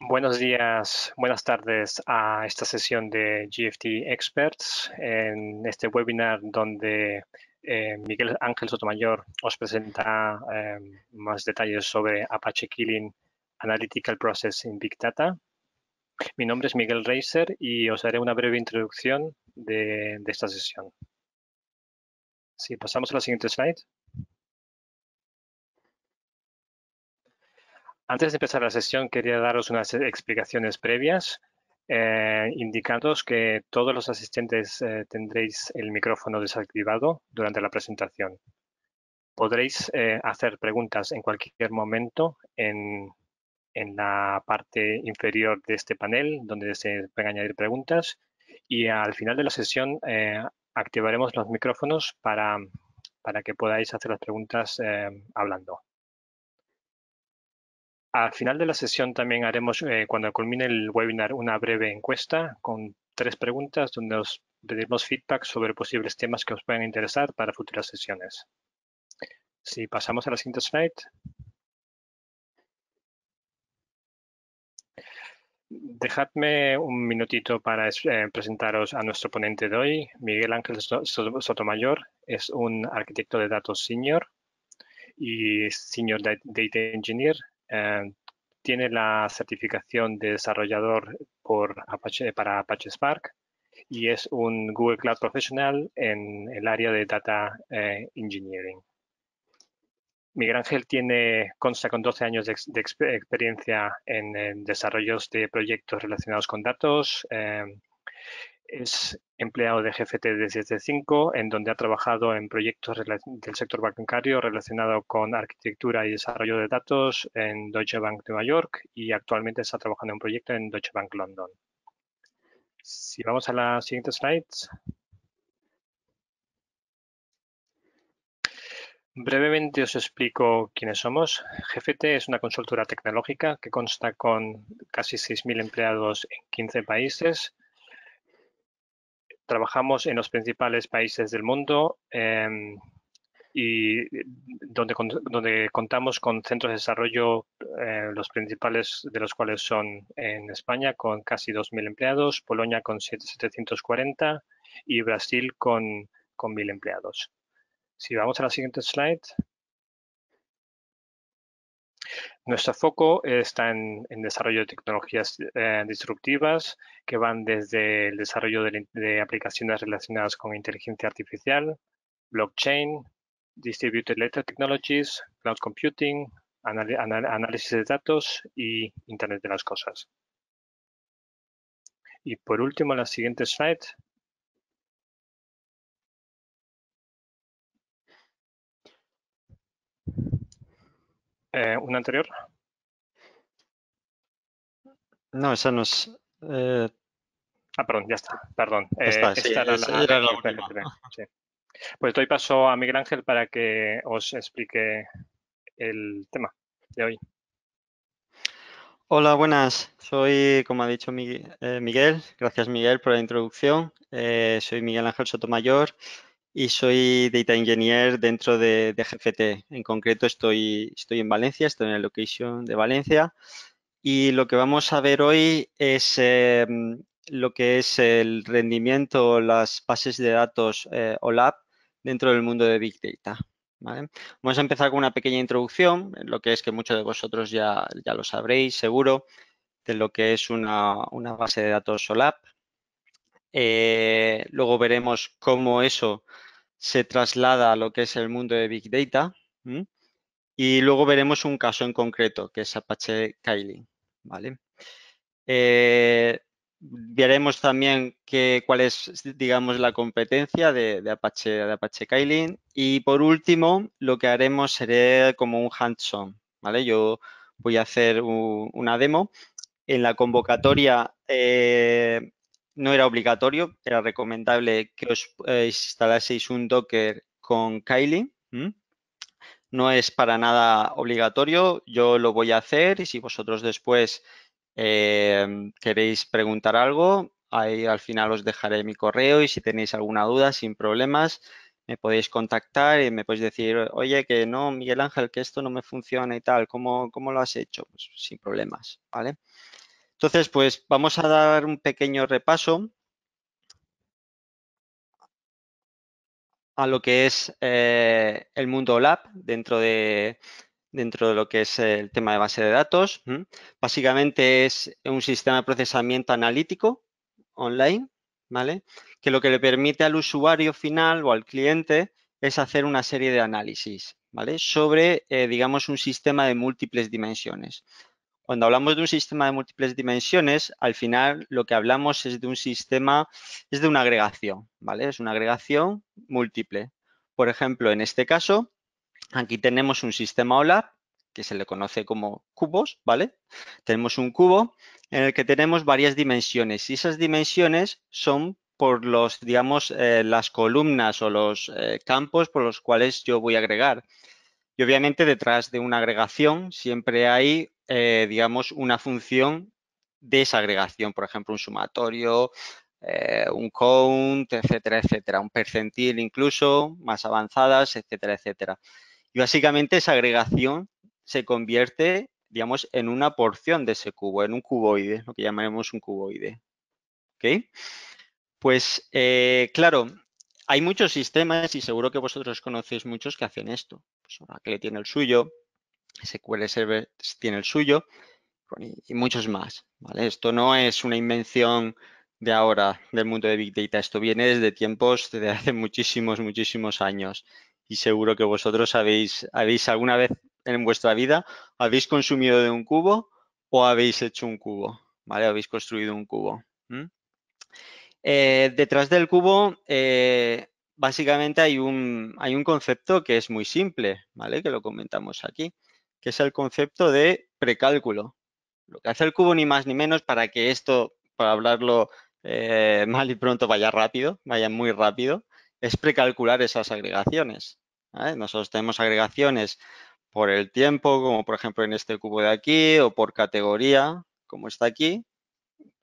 Buenos días, buenas tardes a esta sesión de GFT Experts en este webinar donde eh, Miguel Ángel Sotomayor os presenta eh, más detalles sobre Apache Killing Analytical Process Big Data. Mi nombre es Miguel Reiser y os haré una breve introducción de, de esta sesión. Si pasamos a la siguiente slide. Antes de empezar la sesión, quería daros unas explicaciones previas, eh, indicándoos que todos los asistentes eh, tendréis el micrófono desactivado durante la presentación. Podréis eh, hacer preguntas en cualquier momento en, la parte inferior de este panel, donde se pueden añadir preguntas. Y al final de la sesión eh, activaremos los micrófonos para, para que podáis hacer las preguntas hablando. Al final de la sesión también haremos, eh, cuando culmine el webinar, una breve encuesta con tres preguntas donde os pediremos feedback sobre posibles temas que os puedan interesar para futuras sesiones. Si pasamos a la siguiente slide. Dejadme un minutito para eh, presentaros a nuestro ponente de hoy. Miguel Ángel Sotomayor es un arquitecto de datos senior y senior data engineer eh, tiene la certificación de desarrollador para Apache Spark y es un Google Cloud Professional en el área de Data eh, Engineering. Miguel Ángel tiene, consta con 12 años de, experiencia en, eh, desarrollos de proyectos relacionados con datos, es empleado de GFT desde C5 en donde ha trabajado en proyectos del sector bancario relacionado con arquitectura y desarrollo de datos en Deutsche Bank Nueva York y actualmente está trabajando en un proyecto en Deutsche Bank London. Si vamos a la siguiente slide. Brevemente os explico quiénes somos. GFT es una consultora tecnológica que consta con casi 6.000 empleados en 15 países trabajamos en los principales países del mundo em, y donde, donde contamos con centros de desarrollo, eh, los principales de los cuales son en España con casi 2.000 empleados, Polonia con 740 y Brasil con, con 1.000 empleados. Si vamos a la siguiente slide. Nuestro foco está en, desarrollo de tecnologías eh, disruptivas que van desde el desarrollo de, aplicaciones relacionadas con inteligencia artificial, blockchain, distributed ledger technologies, cloud computing, análisis de datos y Internet de las cosas. Y por último, la siguiente slide Eh, ¿Una anterior? No, esa no es... Eh ah, perdón, ya está, perdón. la, Pues doy paso a Miguel Ángel para que os explique el tema de hoy. Hola, buenas. Soy, como ha dicho eh, Miguel, gracias Miguel por la introducción. soy Miguel Ángel Sotomayor, y soy Data Engineer dentro de, GFT. En concreto estoy, estoy en Valencia, estoy en el location de Valencia y lo que vamos a ver hoy es em, lo que es el rendimiento, las bases de datos eh, OLAP dentro del mundo de Big Data. Vamos a empezar con una pequeña introducción, lo que es que muchos de vosotros ya, ya lo sabréis seguro, de lo que es una, base de datos OLAP. Eh, luego veremos cómo eso se traslada a lo que es el mundo de Big Data. Y luego veremos un caso en concreto, que es Apache Kylie. ¿vale? Eh, veremos también cuál es, digamos, la competencia de, Apache, de Y por último, lo que haremos será como un hands-on, ¿vale? Yo voy a hacer una demo. En la convocatoria eh, no era obligatorio, era recomendable que os eh, instalaseis un Docker con Kylie. No es para nada obligatorio, yo lo voy a hacer y si vosotros después em, queréis preguntar algo, ahí al final os dejaré mi correo y si tenéis alguna duda, sin problemas, me podéis contactar y me podéis decir, oye, que no, Miguel Ángel, que esto no me funciona y tal, ¿cómo, cómo lo has hecho? Pues sin problemas, ¿vale? Entonces, pues vamos a dar un pequeño repaso a lo que es eh, el mundo OLAP dentro de, dentro de lo que es el tema de base de datos. Básicamente es un sistema de procesamiento analítico online, ¿vale? Que lo que le permite al usuario final o al cliente es hacer una serie de análisis, ¿vale? Sobre, eh, digamos, un sistema de múltiples dimensiones. Cuando hablamos de un sistema de múltiples dimensiones, al final lo que hablamos es de un sistema, es de una agregación, ¿vale? Es una agregación múltiple. Por ejemplo, en este caso, aquí tenemos un sistema OLAP que se le conoce como cubos, ¿vale? Tenemos un cubo en el que tenemos varias dimensiones y esas dimensiones son por los, digamos, eh, las columnas o los eh, campos por los cuales yo voy a agregar. Y obviamente detrás de una agregación siempre hay, eh, digamos, una función de esa agregación, por ejemplo, un sumatorio, eh, un count, etcétera, etcétera, un percentil incluso, más avanzadas, etcétera, etcétera. Y básicamente esa agregación se convierte, digamos, en una porción de ese cubo, en un cuboide, lo que llamaremos un cuboide. ¿Ok? Pues, eh, claro, hay muchos sistemas y seguro que vosotros conocéis muchos que hacen esto que le tiene el suyo, SQL Server tiene el suyo y muchos más. ¿vale? Esto no es una invención de ahora del mundo de Big Data, esto viene desde tiempos de hace muchísimos, muchísimos años y seguro que vosotros habéis, habéis alguna vez en vuestra vida, habéis consumido de un cubo o habéis hecho un cubo, ¿vale? Habéis construido un cubo. ¿Mm? Eh, detrás del cubo eh, básicamente hay un, hay un concepto que es muy simple, ¿vale? Que lo comentamos aquí, que es el concepto de precálculo. Lo que hace el cubo ni más ni menos para que esto, para hablarlo eh, mal y pronto, vaya rápido, vaya muy rápido, es precalcular esas agregaciones. Nosotros tenemos agregaciones por el tiempo, como por ejemplo en este cubo de aquí, o por categoría, como está aquí,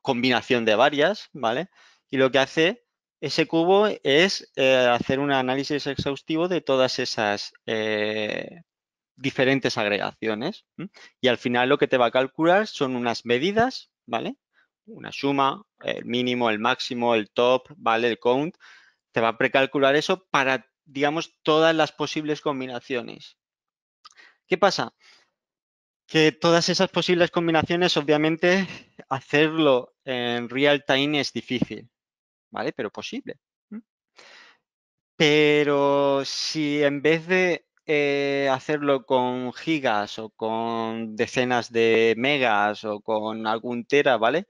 combinación de varias, ¿vale? Y lo que hace ese cubo es eh, hacer un análisis exhaustivo de todas esas eh, diferentes agregaciones. Y al final lo que te va a calcular son unas medidas, ¿vale? Una suma, el mínimo, el máximo, el top, ¿vale? El count. Te va a precalcular eso para, digamos, todas las posibles combinaciones. ¿Qué pasa? Que todas esas posibles combinaciones, obviamente, hacerlo en real time es difícil. ¿vale? Pero posible. Pero si en vez de eh, hacerlo con gigas o con decenas de megas o con algún tera, ¿vale?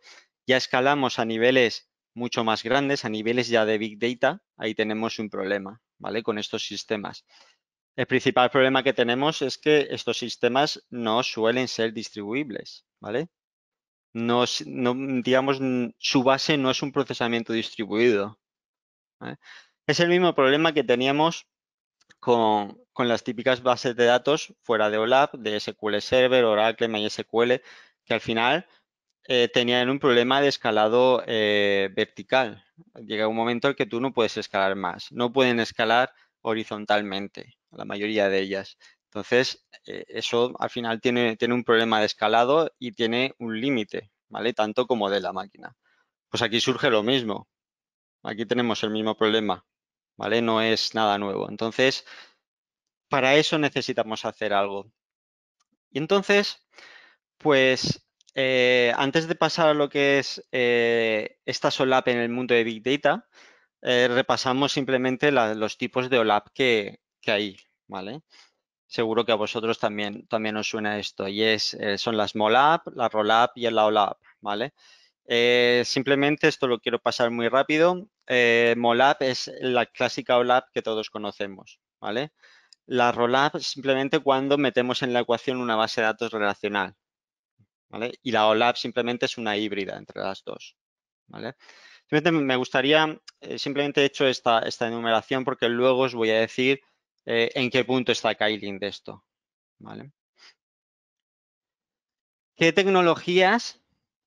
Ya escalamos a niveles mucho más grandes, a niveles ya de Big Data, ahí tenemos un problema, ¿vale? Con estos sistemas. El principal problema que tenemos es que estos sistemas no suelen ser distribuibles, ¿vale? no, digamos, su base no es un procesamiento distribuido. Es el mismo problema que teníamos con, las típicas bases de datos fuera de OLAP, de SQL Server, Oracle, MySQL, que al final eh, tenían un problema de escalado eh, vertical. Llega un momento en que tú no puedes escalar más, no pueden escalar horizontalmente, la mayoría de ellas. Entonces, eh, eso al final tiene un problema de escalado y tiene un límite. ¿vale? Tanto como de la máquina. Pues aquí surge lo mismo. Aquí tenemos el mismo problema, ¿vale? No es nada nuevo. Entonces, para eso necesitamos hacer algo. Y entonces, pues eh, antes de pasar a lo que es estas eh, esta OLAP en el mundo de Big Data, eh, repasamos simplemente los tipos de OLAP que, que hay, ¿vale? seguro que a vosotros también, también os suena esto, y es, eh, son las MOLAP, la ROLAP y el OLAP, ¿vale? Eh, simplemente esto lo quiero pasar muy rápido. Eh, MOLAP es la clásica OLAP que todos conocemos, ¿vale? La ROLAP simplemente cuando metemos en la ecuación una base de datos relacional, Y la OLAP simplemente es una híbrida entre las dos, Simplemente me gustaría, eh, simplemente he hecho esta, esta enumeración porque luego os voy a decir eh, en qué punto está Kylin de esto. ¿Vale? ¿Qué tecnologías?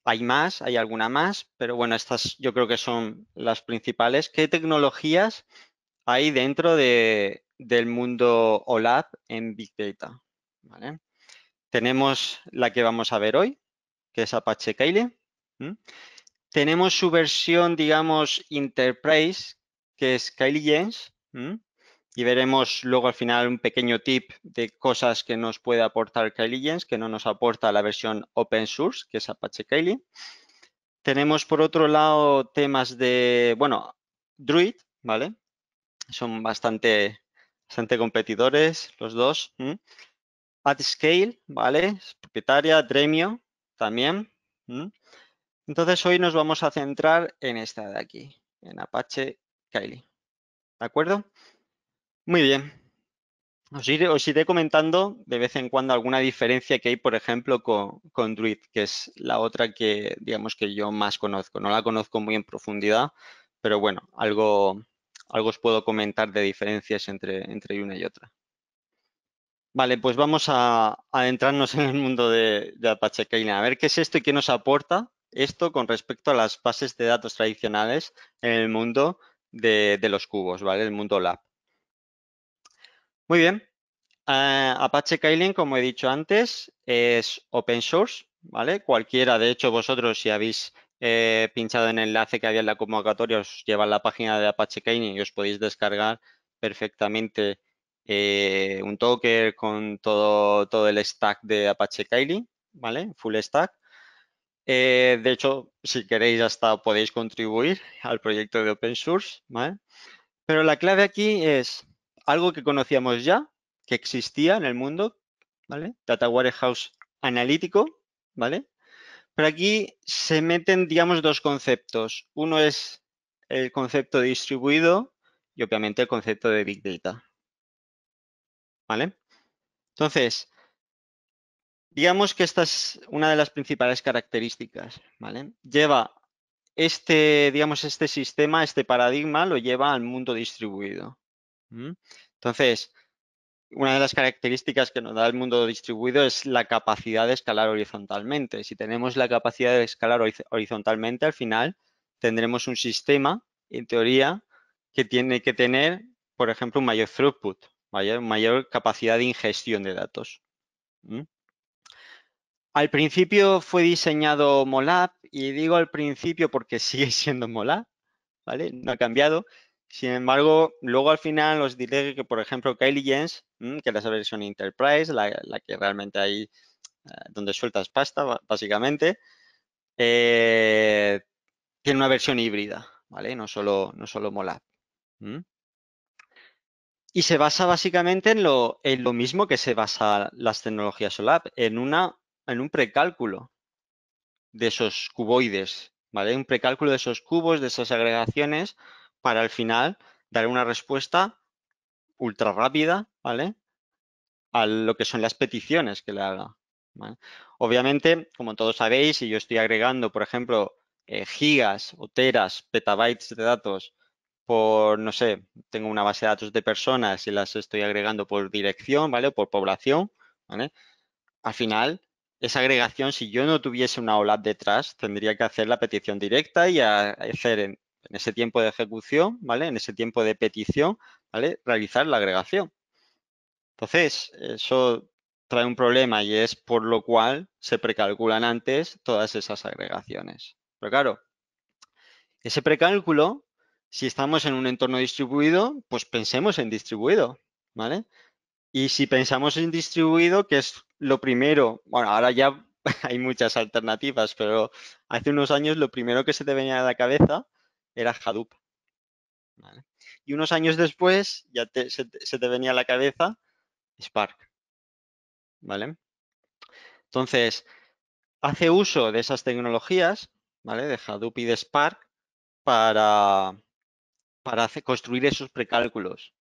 Hay más, hay alguna más, pero bueno, estas yo creo que son las principales. ¿Qué tecnologías hay dentro del mundo OLAP en Big Data? Tenemos la que vamos a ver hoy, que es Apache Kyle. Tenemos su versión, digamos, Enterprise, que es Kyle Jens y veremos luego al final un pequeño tip de cosas que nos puede aportar Kylilians que no nos aporta la versión open source, que es Apache Kylie. Tenemos por otro lado temas de, bueno, Druid, ¿vale? Son bastante, competidores los dos. At Scale, ¿vale? propietaria, Dremio también. Entonces hoy nos vamos a centrar en esta de aquí, en Apache Kylie. ¿De acuerdo? Muy bien. Os iré, comentando de vez en cuando alguna diferencia que hay, por ejemplo, con, Druid, que es la otra que, digamos, que yo más conozco. No la conozco muy en profundidad, pero bueno, algo, algo os puedo comentar de diferencias entre, entre una y otra. Vale, pues vamos a adentrarnos en el mundo de, Apache a ver qué es esto y qué nos aporta esto con respecto a las bases de datos tradicionales en el mundo de, los cubos, ¿vale? El mundo lab. Muy bien. Ah, Apache Kylin, como he dicho antes, es open source, ¿vale? Cualquiera, de hecho, vosotros si habéis eh, pinchado en el enlace que había en la convocatoria, os lleva a la página de Apache Kylin y os podéis descargar perfectamente eh, un toker con todo, todo el stack de Apache Kylin, ¿vale? Full stack. Eh, de hecho, si queréis hasta podéis contribuir al proyecto de open source, ¿vale? Pero la clave aquí es algo que conocíamos ya, que existía en el mundo, ¿vale? Data Warehouse analítico, ¿vale? Pero aquí se meten, digamos, dos conceptos. Uno es el concepto distribuido y obviamente el concepto de Big Data. ¿Vale? Entonces, digamos que esta es una de las principales características, ¿vale? Lleva este, digamos, este sistema, este paradigma, lo lleva al mundo distribuido, entonces, una de las características que nos da el mundo distribuido es la capacidad de escalar horizontalmente. Si tenemos la capacidad de escalar horizontalmente, al final tendremos un sistema, en teoría, que tiene que tener, por ejemplo, un mayor throughput, mayor, capacidad de ingestión de datos. Al principio fue diseñado MoLab y digo al principio porque sigue siendo molap, ¿vale? No ha cambiado, sin embargo, luego al final os diré que, por ejemplo, Kylie Jens, mm, que es la versión Enterprise, la, que realmente hay eh, donde sueltas pasta, básicamente, eh, tiene una versión híbrida, ¿vale? No solo, no Molab. Y se basa básicamente en lo, mismo que se basa las tecnologías OLAP, en, una, en un precálculo de esos cuboides, ¿vale? Un precálculo de esos cubos, de esas agregaciones, para al final dar una respuesta ultra rápida, ¿vale? A lo que son las peticiones que le haga. Obviamente, como todos sabéis, si yo estoy agregando, por ejemplo, eh, gigas o teras, petabytes de datos por, no sé, tengo una base de datos de personas y las estoy agregando por dirección, ¿vale? por población, Al final, esa agregación, si yo no tuviese una OLAP detrás, tendría que hacer la petición directa y hacer en, en ese tiempo de ejecución, ¿vale? En ese tiempo de petición, ¿vale? Realizar la agregación. Entonces, eso trae un problema y es por lo cual se precalculan antes todas esas agregaciones. Pero claro, ese precálculo, si estamos en un entorno distribuido, pues pensemos en distribuido, ¿vale? Y si pensamos en distribuido, que es lo primero, bueno, ahora ya hay muchas alternativas, pero hace unos años lo primero que se te venía a la cabeza era Hadoop. Y unos años después ya se, te venía a la cabeza Spark. ¿Vale? Entonces, hace uso de esas tecnologías, ¿vale? De Hadoop y de Spark para, para hacer, construir esos precálculos.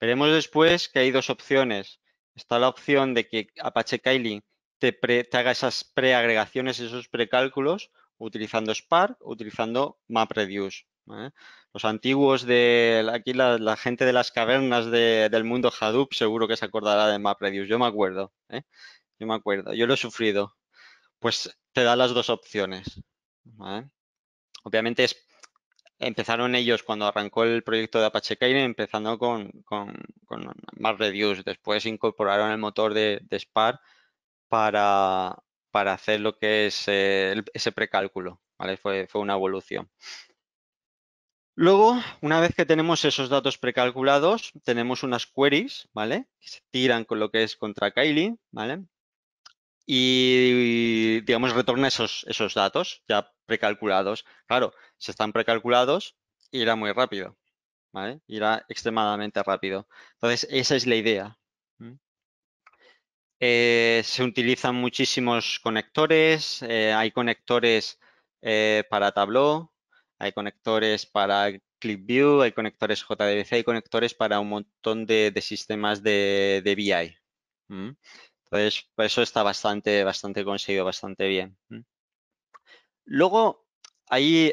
Veremos después que hay dos opciones. Está la opción de que Apache Kylin te, te haga esas preagregaciones, esos precálculos, utilizando Spark, utilizando MapReduce. ¿eh? Los antiguos de aquí, la, gente de las cavernas del mundo Hadoop seguro que se acordará de MapReduce. Yo me acuerdo, ¿eh? yo me acuerdo, yo lo he sufrido. Pues te da las dos opciones. Obviamente es, empezaron ellos cuando arrancó el proyecto de Apache Kine, empezando con, con, con MapReduce. Después incorporaron el motor de, de Spark para, para hacer lo que es eh, ese precálculo. ¿vale? Fue, fue una evolución. Luego, una vez que tenemos esos datos precalculados, tenemos unas queries, ¿vale? Que se tiran con lo que es contra Kylie, ¿vale? Y, digamos, retorna esos, esos datos ya precalculados. Claro, se están precalculados, irá muy rápido, ¿vale? Irá extremadamente rápido. Entonces, esa es la idea. Eh, se utilizan muchísimos conectores, eh, hay conectores eh, para Tableau, hay conectores para ClickView, hay conectores JDBC, hay conectores para un montón de, sistemas de, BI. Mm. Entonces, por eso está bastante, bastante conseguido, bastante bien. Mm. Luego, hay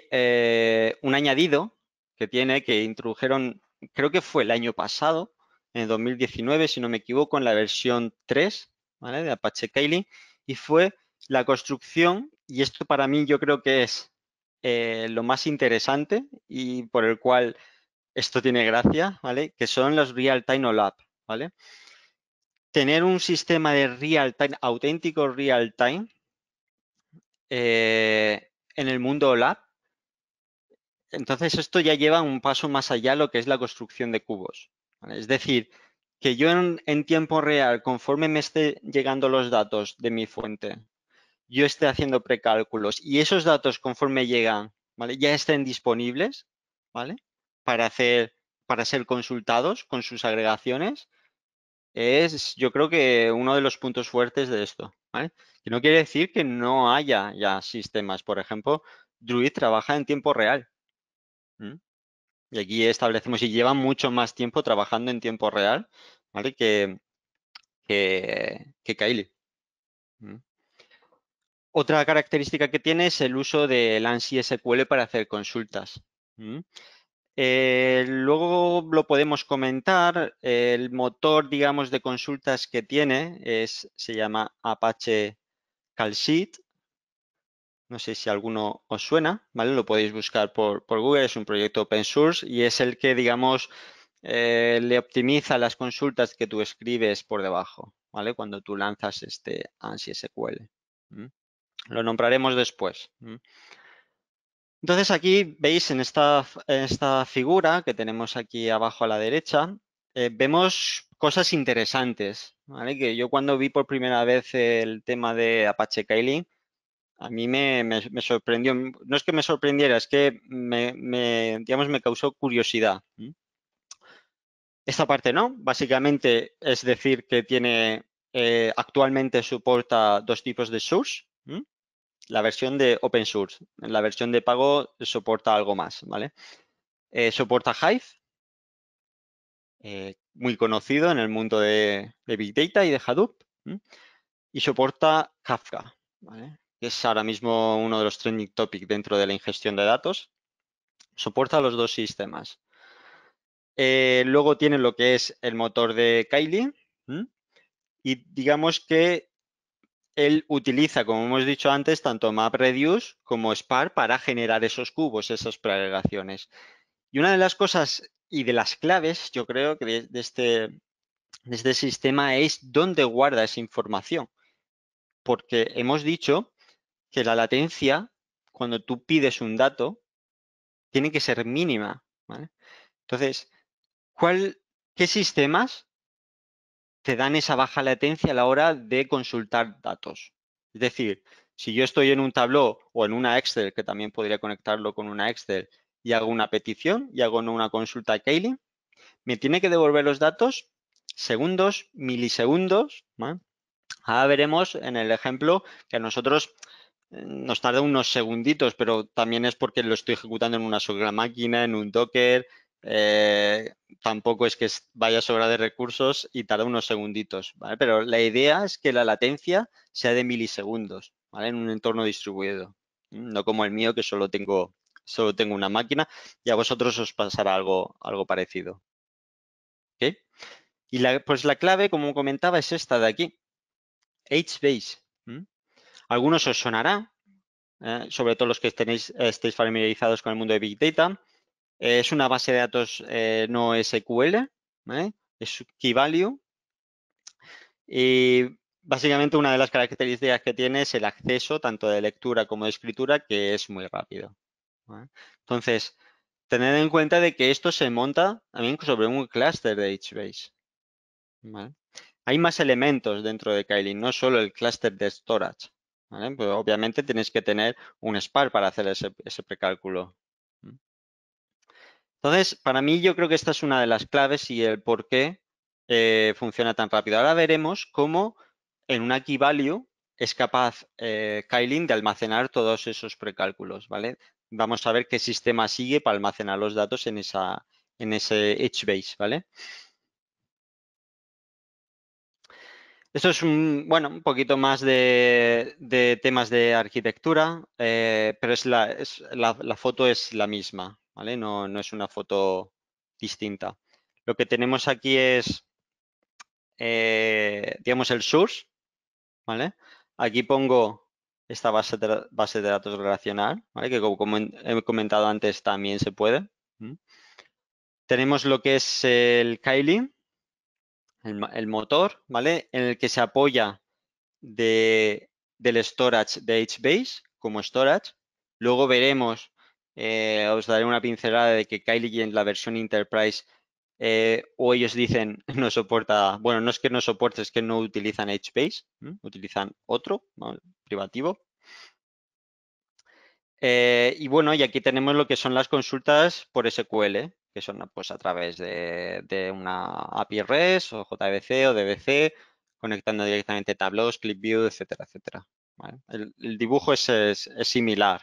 un añadido que tiene que introdujeron, creo que fue el año pasado, en 2019, si no me equivoco, en la versión 3 de Apache Kylie, y fue la construcción, y esto para mí yo creo que es eh, lo más interesante y por el cual esto tiene gracia, ¿vale? Que son los real-time OLAP, ¿vale? Tener un sistema de real-time, auténtico real-time, eh, en el mundo OLAP, entonces esto ya lleva un paso más allá de lo que es la construcción de cubos. Es decir, que yo en, tiempo real, conforme me esté llegando los datos de mi fuente, yo esté haciendo precálculos y esos datos conforme llegan, ¿vale? Ya estén disponibles, ¿vale? Para hacer, para ser consultados con sus agregaciones, es yo creo que uno de los puntos fuertes de esto, ¿vale? Que no quiere decir que no haya ya sistemas. Por ejemplo, Druid trabaja en tiempo real. Y aquí establecemos, y lleva mucho más tiempo trabajando en tiempo real, Que, que, Kylie. Mm. Otra característica que tiene es el uso del ANSI SQL para hacer consultas. Mm. Eh, luego lo podemos comentar. El motor, digamos, de consultas que tiene es, se llama Apache CalSheet. No sé si alguno os suena, ¿vale? Lo podéis buscar por, Google, es un proyecto open source y es el que, digamos, eh, le optimiza las consultas que tú escribes por debajo, ¿vale? Cuando tú lanzas este ANSI SQL. Lo nombraremos después. Entonces aquí veis en esta, esta figura que tenemos aquí abajo a la derecha, eh, vemos cosas interesantes, ¿vale? Que yo cuando vi por primera vez el tema de Apache Kylie a mí me, sorprendió, no es que me sorprendiera, es que me, digamos, me causó curiosidad. Esta parte no, básicamente es decir que tiene, eh, actualmente soporta dos tipos de source, la versión de open source, la versión de pago soporta algo más, ¿vale? Eh, soporta Hive, eh, muy conocido en el mundo de, Big Data y de Hadoop, y soporta Kafka, ¿vale? que es ahora mismo uno de los trending topics dentro de la ingestión de datos, soporta los dos sistemas. Eh, luego tiene lo que es el motor de Kylie y digamos que él utiliza, como hemos dicho antes, tanto MapReduce como Spark para generar esos cubos, esas preagregaciones. Y una de las cosas y de las claves, yo creo, que este, de este sistema es dónde guarda esa información. Porque hemos dicho que la latencia, cuando tú pides un dato, tiene que ser mínima. Entonces, ¿cuál, ¿qué sistemas te dan esa baja latencia a la hora de consultar datos? Es decir, si yo estoy en un Tableau o en una Excel, que también podría conectarlo con una Excel, y hago una petición y hago una consulta a me tiene que devolver los datos segundos, milisegundos. Ahora veremos en el ejemplo que a nosotros nos tarda unos segunditos, pero también es porque lo estoy ejecutando en una sola máquina, en un Docker. Eh, tampoco es que vaya sobra de recursos y tarda unos segunditos, Pero la idea es que la latencia sea de milisegundos, En un entorno distribuido, no como el mío que solo tengo, solo tengo una máquina y a vosotros os pasará algo, algo parecido. Y la, pues la clave, como comentaba, es esta de aquí, HBase. Algunos os sonará, ¿eh? sobre todo los que estéis familiarizados con el mundo de Big Data. Eh, es una base de datos eh, no SQL, es Key Value. Y básicamente una de las características que tiene es el acceso tanto de lectura como de escritura, que es muy rápido. Entonces, tened en cuenta de que esto se monta también sobre un clúster de HBase. Hay más elementos dentro de Kylin, no solo el clúster de storage. Pues obviamente tienes que tener un SPAR para hacer ese, precálculo. Entonces, para mí yo creo que esta es una de las claves y el por qué eh, funciona tan rápido. Ahora veremos cómo en un key value es capaz eh, Kylin de almacenar todos esos precálculos, ¿vale? Vamos a ver qué sistema sigue para almacenar los datos en, esa, en ese edge base, ¿vale? Esto es un, bueno, un poquito más de, temas de arquitectura, eh, pero es, la, foto es la misma, ¿vale? No, es una foto distinta. Lo que tenemos aquí es, eh, digamos, el source, ¿vale? Aquí pongo esta base de, base de datos relacional, Que como, he comentado antes también se puede. Tenemos lo que es el Kylie, el, motor, ¿vale? En el que se apoya del storage de HBase como storage. Luego veremos, eh, os daré una pincelada de que Kylie en la versión Enterprise eh, o ellos dicen no soporta, bueno, no es que no soporte, es que no utilizan HBase, utilizan otro, privativo. Eh, y bueno, y aquí tenemos lo que son las consultas por SQL que son pues a través de, una API REST o JDBC o DBC, conectando directamente clip view, etcétera, etcétera. El, dibujo es, similar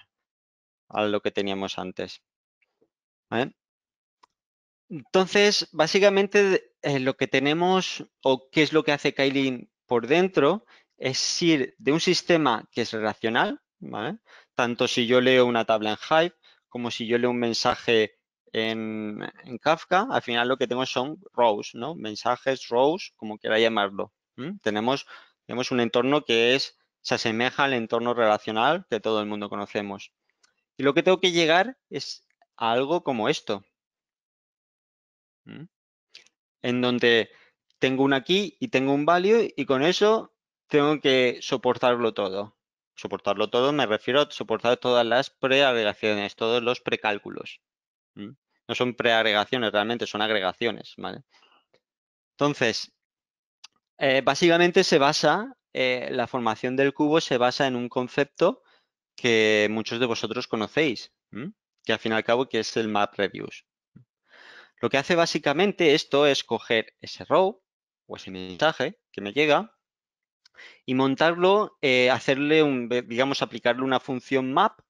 a lo que teníamos antes. Entonces, básicamente eh, lo que tenemos o qué es lo que hace Kailin por dentro es ir de un sistema que es relacional, tanto si yo leo una tabla en Hive como si yo leo un mensaje en, Kafka, al final lo que tengo son rows, ¿no? Mensajes, rows, como quiera llamarlo. Tenemos, tenemos un entorno que es, se asemeja al entorno relacional que todo el mundo conocemos. Y lo que tengo que llegar es a algo como esto. En donde tengo un aquí y tengo un value y con eso tengo que soportarlo todo. Soportarlo todo me refiero a soportar todas las preagregaciones, todos los precálculos no son preagregaciones realmente, son agregaciones, Entonces, eh, básicamente se basa, eh, la formación del cubo se basa en un concepto que muchos de vosotros conocéis, que al fin y al cabo que es el map reviews. Lo que hace básicamente esto es coger ese row o ese mensaje que me llega y montarlo, eh, hacerle un, digamos, aplicarle una función map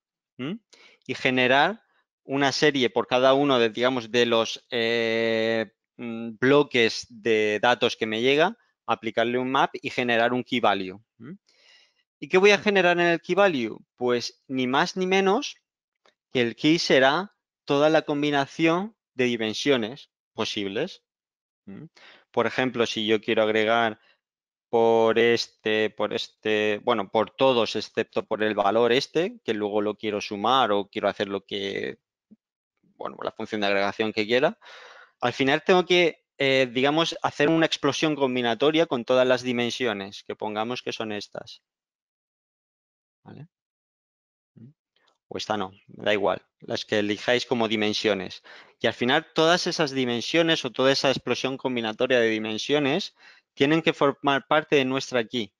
y generar una serie por cada uno de, digamos, de los eh, mm, bloques de datos que me llega, aplicarle un map y generar un key value. ¿Y qué voy a generar en el key value? Pues ni más ni menos que el key será toda la combinación de dimensiones posibles. Por ejemplo, si yo quiero agregar por este, por este, bueno, por todos excepto por el valor este, que luego lo quiero sumar o quiero hacer lo que bueno, la función de agregación que quiera, al final tengo que, eh, digamos, hacer una explosión combinatoria con todas las dimensiones, que pongamos que son estas. ¿Vale? Mm. O esta no, da igual, las que elijáis como dimensiones. Y al final todas esas dimensiones o toda esa explosión combinatoria de dimensiones tienen que formar parte de nuestra key.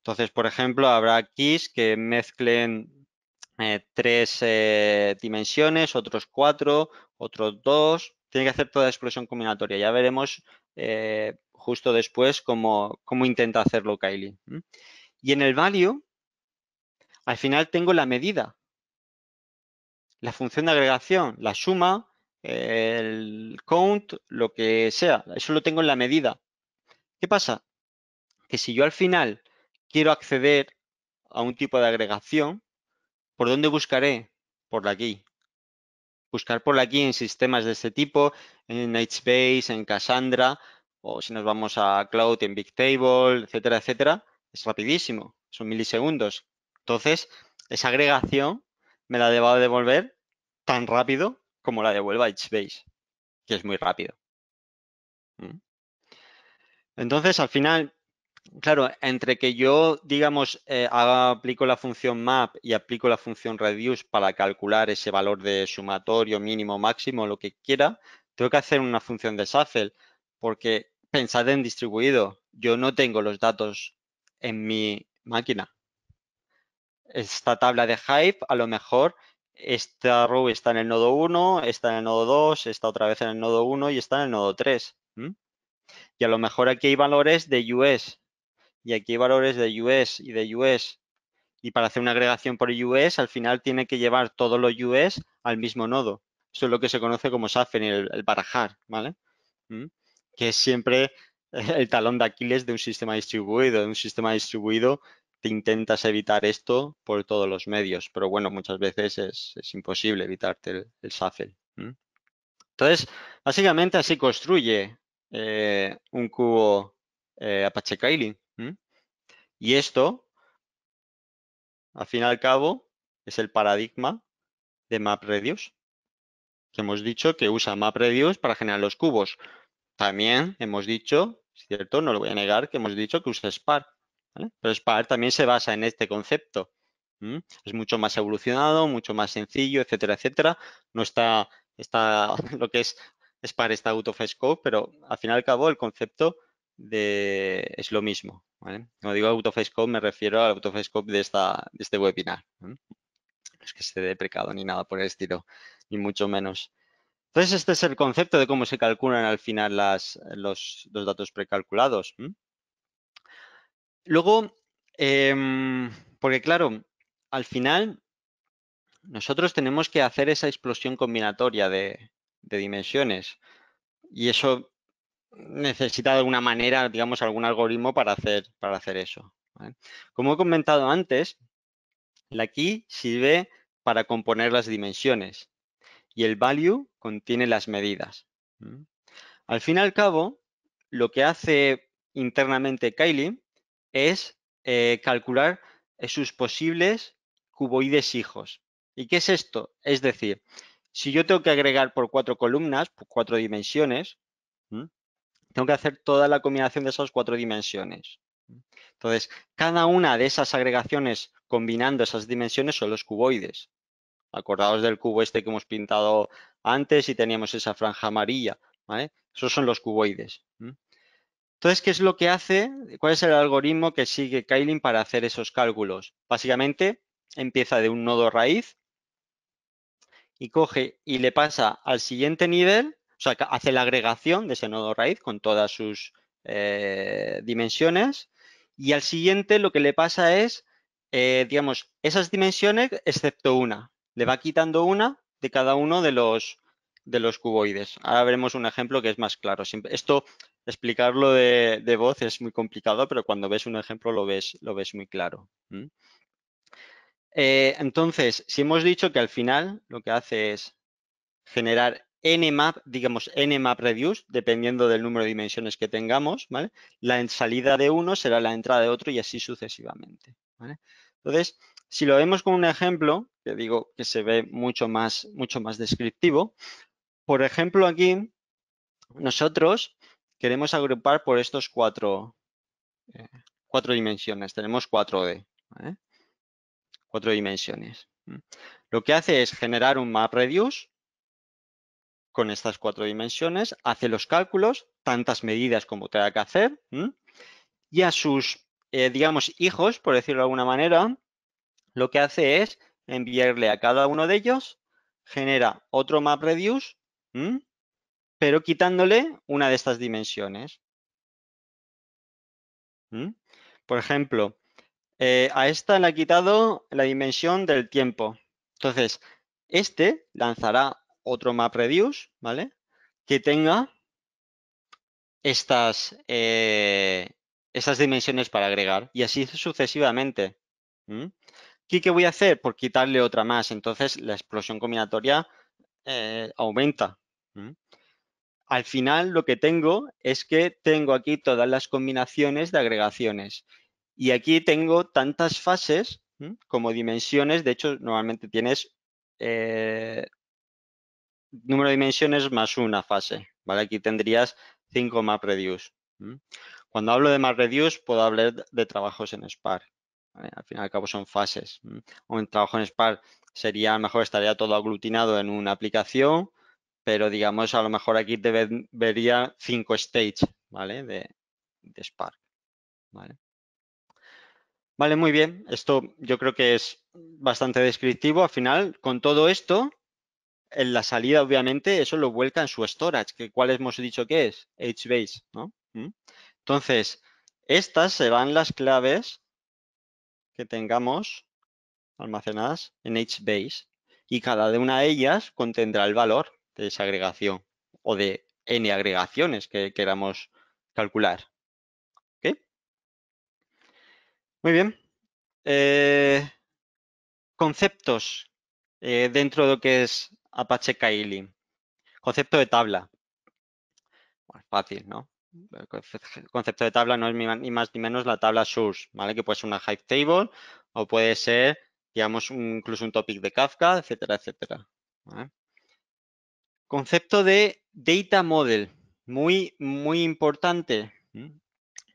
Entonces, por ejemplo, habrá keys que mezclen eh, tres eh, dimensiones, otros cuatro, otros dos. Tiene que hacer toda la explosión combinatoria. Ya veremos eh, justo después cómo, cómo intenta hacerlo Kylie. Y en el value, al final tengo la medida, la función de agregación, la suma, el count, lo que sea. Eso lo tengo en la medida. ¿Qué pasa? Que si yo al final quiero acceder a un tipo de agregación, ¿Por dónde buscaré? Por aquí. Buscar por la en sistemas de este tipo, en HBase, en Cassandra, o si nos vamos a Cloud, en Bigtable, etcétera, etcétera, es rapidísimo, son milisegundos. Entonces, esa agregación me la deba devolver tan rápido como la devuelva HBase, que es muy rápido. ¿Mm? Entonces, al final, Claro, entre que yo, digamos, eh, aplico la función map y aplico la función reduce para calcular ese valor de sumatorio mínimo, máximo, lo que quiera, tengo que hacer una función de shuffle porque pensad en distribuido, yo no tengo los datos en mi máquina. Esta tabla de Hive, a lo mejor, esta row está en el nodo 1, está en el nodo 2, está otra vez en el nodo 1 y está en el nodo 3. Y a lo mejor aquí hay valores de US, y aquí hay valores de US y de US. Y para hacer una agregación por US, al final tiene que llevar todos los US al mismo nodo. Eso es lo que se conoce como SAFEN, el, el barajar, ¿vale? ¿Mm? Que es siempre el talón de Aquiles de un sistema distribuido. En un sistema distribuido te intentas evitar esto por todos los medios, pero bueno, muchas veces es, imposible evitarte el, el ¿Mm? Entonces, básicamente así construye eh, un cubo eh, Apache Kylie. Y esto, al fin y al cabo, es el paradigma de MapReduce, que hemos dicho que usa MapReduce para generar los cubos. También hemos dicho, cierto, no lo voy a negar, que hemos dicho que usa Spark. Pero Spark también se basa en este concepto. Es mucho más evolucionado, mucho más sencillo, etcétera, etcétera. No está, está lo que es Spark, está out of scope, pero al fin y al cabo el concepto es lo mismo. ¿vale? Cuando digo autofacecop me refiero al autofacecop de, este webinar. No es que se dé deprecado ni nada por el estilo, ni mucho menos. Entonces, este es el concepto de cómo se calculan al final los, datos precalculados. Luego, em, porque claro, al final nosotros tenemos que hacer esa explosión combinatoria de, de dimensiones. Y eso necesita de alguna manera, digamos, algún algoritmo para hacer, para hacer eso. Como he comentado antes, la key sirve para componer las dimensiones y el value contiene las medidas. Al fin y al cabo, lo que hace internamente Kylie es eh, calcular eh, sus posibles cuboides hijos. ¿Y qué es esto? Es decir, si yo tengo que agregar por cuatro columnas, cuatro dimensiones, tengo que hacer toda la combinación de esas cuatro dimensiones. Entonces, cada una de esas agregaciones combinando esas dimensiones son los cuboides. Acordaos del cubo este que hemos pintado antes y teníamos esa franja amarilla. Esos son los cuboides. Entonces, ¿qué es lo que hace? ¿Cuál es el algoritmo que sigue Kailin para hacer esos cálculos? Básicamente, empieza de un nodo raíz y coge y le pasa al siguiente nivel o sea, hace la agregación de ese nodo raíz con todas sus eh, dimensiones y al siguiente lo que le pasa es, eh, digamos, esas dimensiones excepto una. Le va quitando una de cada uno de los, de los cuboides. Ahora veremos un ejemplo que es más claro. Esto, explicarlo de, voz es muy complicado, pero cuando ves un ejemplo lo ves, lo ves muy claro. Eh, entonces, si hemos dicho que al final lo que hace es generar map digamos n map reduce, dependiendo del número de dimensiones que tengamos, ¿vale? La salida de uno será la entrada de otro y así sucesivamente, Entonces, si lo vemos con un ejemplo, que digo que se ve mucho más, mucho más descriptivo, por ejemplo aquí nosotros queremos agrupar por estos cuatro, eh, cuatro dimensiones, tenemos 4D, cuatro dimensiones. Lo que hace es generar un map reduce con estas cuatro dimensiones, hace los cálculos, tantas medidas como tenga que hacer, y a sus, eh, digamos, hijos, por decirlo de alguna manera, lo que hace es enviarle a cada uno de ellos, genera otro MapReduce, pero quitándole una de estas dimensiones. Por ejemplo, eh, a esta le ha quitado la dimensión del tiempo. Entonces, este lanzará otro MapReduce, ¿vale? Que tenga estas, eh, estas dimensiones para agregar y así sucesivamente. ¿Qué, voy a hacer? Por quitarle otra más. Entonces, la explosión combinatoria eh, aumenta. Al final, lo que tengo es que tengo aquí todas las combinaciones de agregaciones. Y aquí tengo tantas fases como dimensiones. De hecho, normalmente tienes eh, número de dimensiones más una fase, ¿vale? Aquí tendrías 5 MapReduce. Cuando hablo de MapReduce puedo hablar de trabajos en Spark. Al fin y al cabo son fases. Un trabajo en Spark sería, mejor estaría todo aglutinado en una aplicación, pero digamos, a lo mejor aquí te vería 5 stages, ¿vale? De, Spark, ¿vale? Vale, muy bien. Esto yo creo que es bastante descriptivo. Al final, con todo esto, en la salida, obviamente, eso lo vuelca en su storage, que cuál hemos dicho que es, HBase, ¿no? ¿Mm? Entonces, estas serán las claves que tengamos almacenadas en HBase y cada una de ellas contendrá el valor de esa agregación o de n agregaciones que queramos calcular. Muy bien. Eh, conceptos eh, dentro de lo que es Apache Kaili. Concepto de tabla. fácil, ¿no? El concepto de tabla no es ni más ni menos la tabla source, ¿vale? Que puede ser una Hive Table o puede ser, digamos, incluso un topic de Kafka, etcétera, etcétera. Concepto de Data Model, muy, muy importante,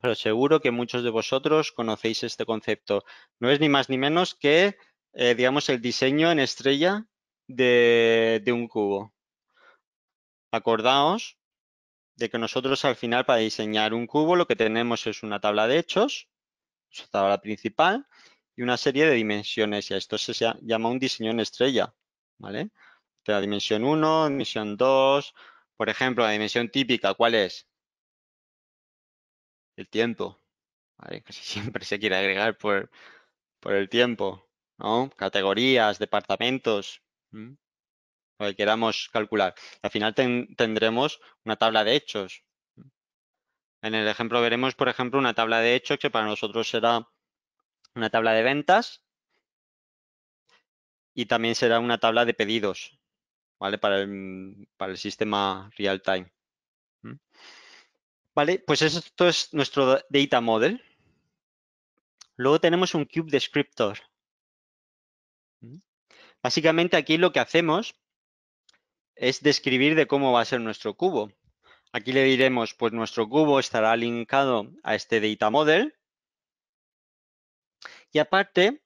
pero seguro que muchos de vosotros conocéis este concepto. No es ni más ni menos que, eh, digamos, el diseño en estrella de, un cubo. Acordaos de que nosotros al final para diseñar un cubo lo que tenemos es una tabla de hechos, su tabla principal, y una serie de dimensiones. Y a esto se llama un diseño en estrella, ¿vale? La dimensión 1, dimensión 2, por ejemplo, la dimensión típica, ¿cuál es? El tiempo. Casi siempre se quiere agregar por, por el tiempo, ¿no? Categorías, departamentos, Mm. lo que queramos calcular. Al final tendremos una tabla de hechos. Mm. En el ejemplo veremos, por ejemplo, una tabla de hechos que para nosotros será una tabla de ventas y también será una tabla de pedidos, ¿vale? Para el, para el sistema real time. Mm. ¿Vale? Pues esto es nuestro data model. Luego tenemos un cube descriptor. Básicamente aquí lo que hacemos es describir de cómo va a ser nuestro cubo. Aquí le diremos, pues nuestro cubo estará linkado a este data model. Y aparte,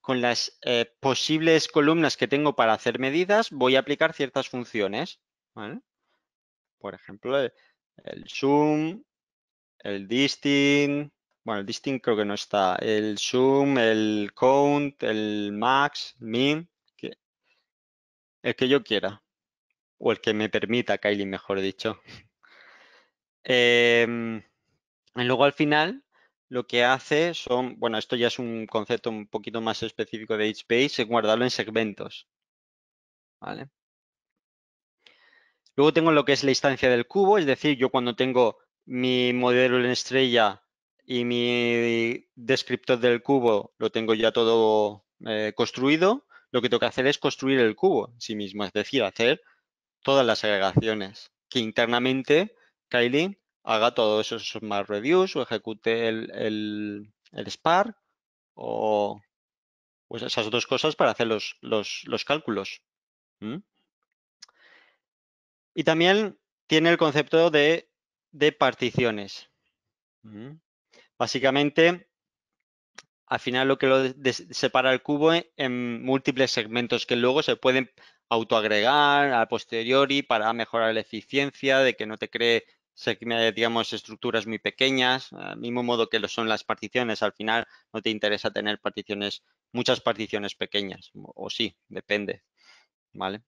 con las eh, posibles columnas que tengo para hacer medidas, voy a aplicar ciertas funciones. Por ejemplo, el, zoom, el distinct, bueno, el distinct creo que no está, el zoom, el count, el max, min, el que yo quiera, o el que me permita, Kylie, mejor dicho. y em, luego al final lo que hace son, bueno, esto ya es un concepto un poquito más específico de HBase, es guardarlo en segmentos. ¿Vale? Luego tengo lo que es la instancia del cubo, es decir, yo cuando tengo mi modelo en estrella y mi descriptor del cubo lo tengo ya todo eh, construido, lo que tengo que hacer es construir el cubo en sí mismo, es decir, hacer todas las agregaciones que internamente Kylie haga todos esos smart reviews o ejecute el, el, Spark o pues esas dos cosas para hacer los, cálculos. Y también tiene el concepto de, de particiones. Básicamente, al final lo que lo separa el cubo e, en, múltiples segmentos que luego se pueden autoagregar a posteriori para mejorar la eficiencia, de que no te cree, digamos, estructuras muy pequeñas, al mismo modo que lo son las particiones, al final no te interesa tener particiones, muchas particiones pequeñas, o sí, depende, ¿vale?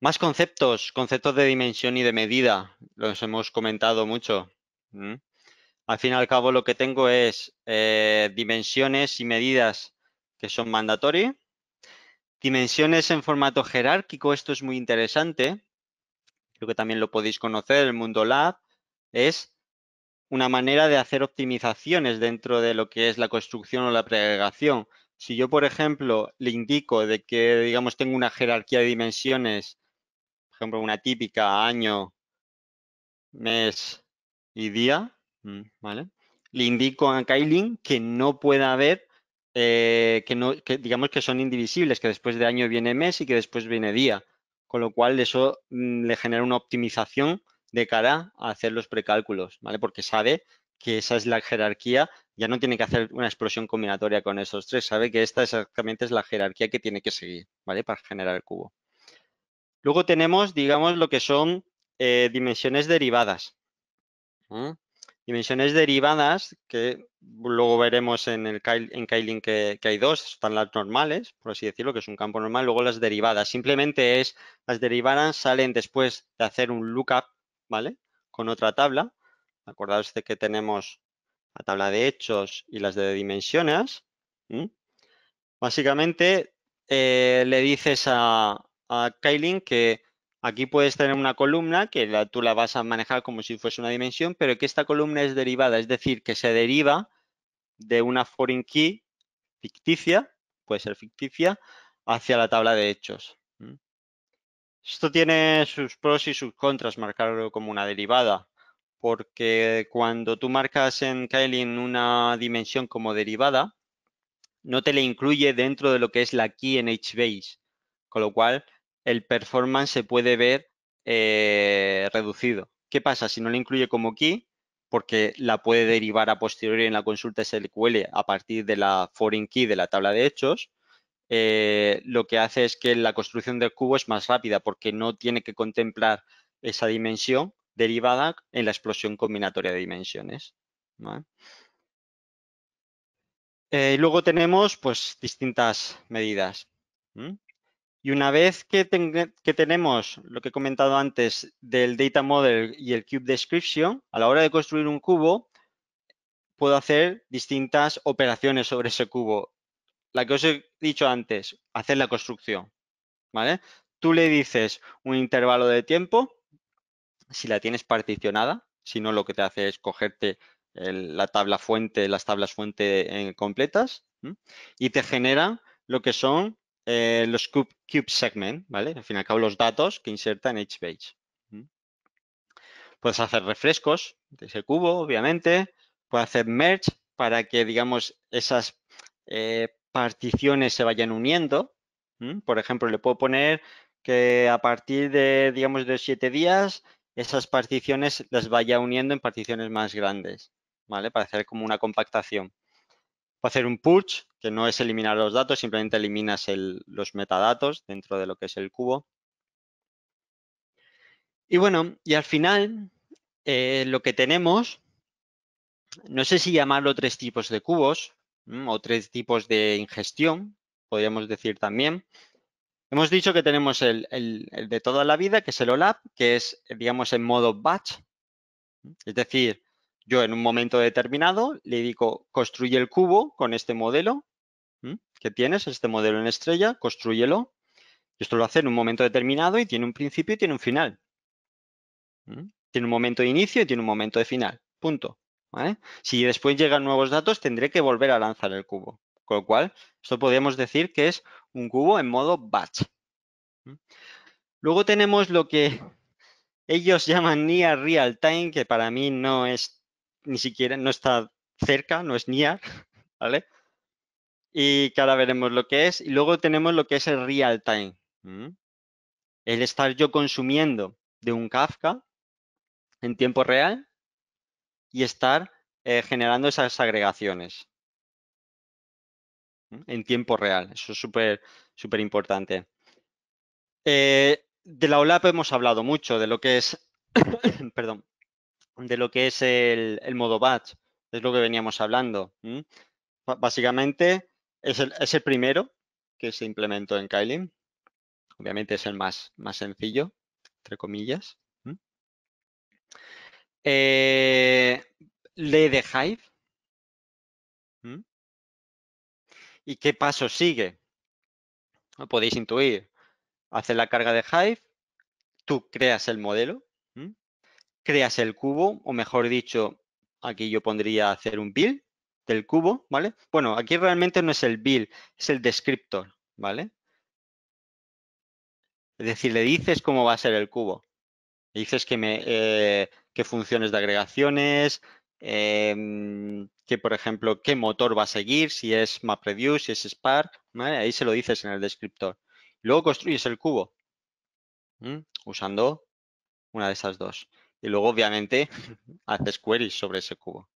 Más conceptos, conceptos de dimensión y de medida, los hemos comentado mucho. Al fin y al cabo lo que tengo es eh, dimensiones y medidas que son mandatory. Dimensiones en formato jerárquico, esto es muy interesante. Creo que también lo podéis conocer, el Mundo Lab es una manera de hacer optimizaciones dentro de lo que es la construcción o la preagregación. Si yo, por ejemplo, le indico de que, digamos, tengo una jerarquía de dimensiones, por ejemplo, una típica año, mes y día, Mm, ¿Vale? Le indico a Kailin que no pueda haber, eh, que, no, digamos que son indivisibles, que después de año viene mes y que después viene día. Con lo cual eso mm, le genera una optimización de cara a hacer los precálculos, ¿vale? Porque sabe que esa es la jerarquía, ya no tiene que hacer una explosión combinatoria con esos tres, sabe que esta exactamente es la jerarquía que tiene que seguir, ¿vale? Para generar el cubo. Luego tenemos, digamos, lo que son eh, dimensiones derivadas. Dimensiones derivadas, que luego veremos en el Kylin que, hay dos, están las normales, por así decirlo, que es un campo normal, luego las derivadas. Simplemente es, las derivadas salen después de hacer un lookup, ¿vale? Con otra tabla. Acordaos de que tenemos la tabla de hechos y las de dimensiones. Básicamente, eh, le dices a, a que Aquí puedes tener una columna que la, tú la vas a manejar como si fuese una dimensión, pero que esta columna es derivada, es decir, que se deriva de una foreign key ficticia, puede ser ficticia, hacia la tabla de hechos. Esto tiene sus pros y sus contras, marcarlo como una derivada, porque cuando tú marcas en Kylin una dimensión como derivada, no te la incluye dentro de lo que es la key en HBase, con lo cual el performance se puede ver eh, reducido. ¿Qué pasa? Si no le incluye como key, porque la puede derivar a posteriori en la consulta SQL a partir de la foreign key de la tabla de hechos, eh, lo que hace es que la construcción del cubo es más rápida porque no tiene que contemplar esa dimensión derivada en la explosión combinatoria de dimensiones. Eh, luego tenemos pues distintas medidas. Y una vez que, que, tenemos lo que he comentado antes del Data Model y el Cube Description, a la hora de construir un cubo, puedo hacer distintas operaciones sobre ese cubo. La que os he dicho antes, hacer la construcción. ¿vale? Tú le dices un intervalo de tiempo, si la tienes particionada, si no lo que te hace es cogerte la tabla fuente, las tablas fuente eh, completas, y te genera lo que son eh, los cube, segment, ¿vale? Al fin y al cabo, los datos que inserta en HBase. page. Puedes hacer refrescos de ese cubo, obviamente. Puedes hacer merge para que, digamos, esas eh, particiones se vayan uniendo. Por ejemplo, le puedo poner que a partir de, digamos, de siete días, esas particiones las vaya uniendo en particiones más grandes, ¿vale? Para hacer como una compactación hacer un purge, que no es eliminar los datos, simplemente eliminas los metadatos dentro de lo que es el cubo. Y bueno, y al final eh, lo que tenemos, no sé si llamarlo tres tipos de cubos o tres tipos de ingestión, podríamos decir también. Hemos dicho que tenemos el, el, de toda la vida, que es el OLAP, que es, digamos, en modo batch, es decir, yo en un momento determinado le digo, construye el cubo con este modelo que tienes, este modelo en estrella, construyelo. Esto lo hace en un momento determinado y tiene un principio y tiene un final. Tiene un momento de inicio y tiene un momento de final. Punto. Si después llegan nuevos datos, tendré que volver a lanzar el cubo. Con lo cual, esto podríamos decir que es un cubo en modo batch. Luego tenemos lo que ellos llaman near real time, que para mí no es ni siquiera, no está cerca, no es NIAR, ¿vale? Y que ahora veremos lo que es. Y luego tenemos lo que es el real time. El estar yo consumiendo de un Kafka en tiempo real y estar eh, generando esas agregaciones en tiempo real. Eso es súper, súper importante. Eh, de la OLAP hemos hablado mucho, de lo que es, perdón, de lo que es el, modo batch, es lo que veníamos hablando. Básicamente es el, primero que se implementó en Kylin. Obviamente es el más, más sencillo, entre comillas. Eh, Lee de Hive. ¿Y qué paso sigue? Lo podéis intuir. Hace la carga de Hive, tú creas el modelo, creas el cubo, o mejor dicho, aquí yo pondría hacer un build del cubo, ¿vale? Bueno, aquí realmente no es el build, es el descriptor, ¿vale? Es decir, le dices cómo va a ser el cubo. Le dices que, me, eh, qué funciones de agregaciones, em, que por ejemplo, qué motor va a seguir, si es MapReduce, si es Spark, ¿vale? Ahí se lo dices en el descriptor. Luego construyes el cubo usando una de esas dos y luego obviamente haces queries sobre ese cubo.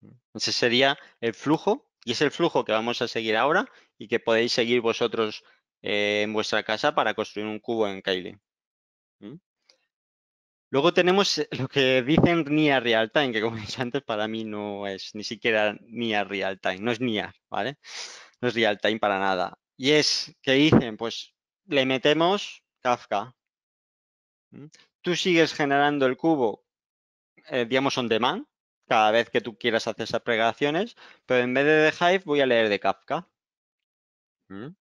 Mm. Ese sería el flujo y es el flujo que vamos a seguir ahora y que podéis seguir vosotros eh, en vuestra casa para construir un cubo en Kylin. ¿Mm? Luego tenemos eh, lo que dicen NIA Real Time, que como he antes, para mí no es ni siquiera NIA Real Time, no es NIA, ¿vale? No es Real Time para nada. Y es que dicen, pues le metemos Kafka tú sigues generando el cubo, eh, digamos, on demand, cada vez que tú quieras hacer esas pregaciones, pero en vez de, Hive voy a leer de Kafka. Mm.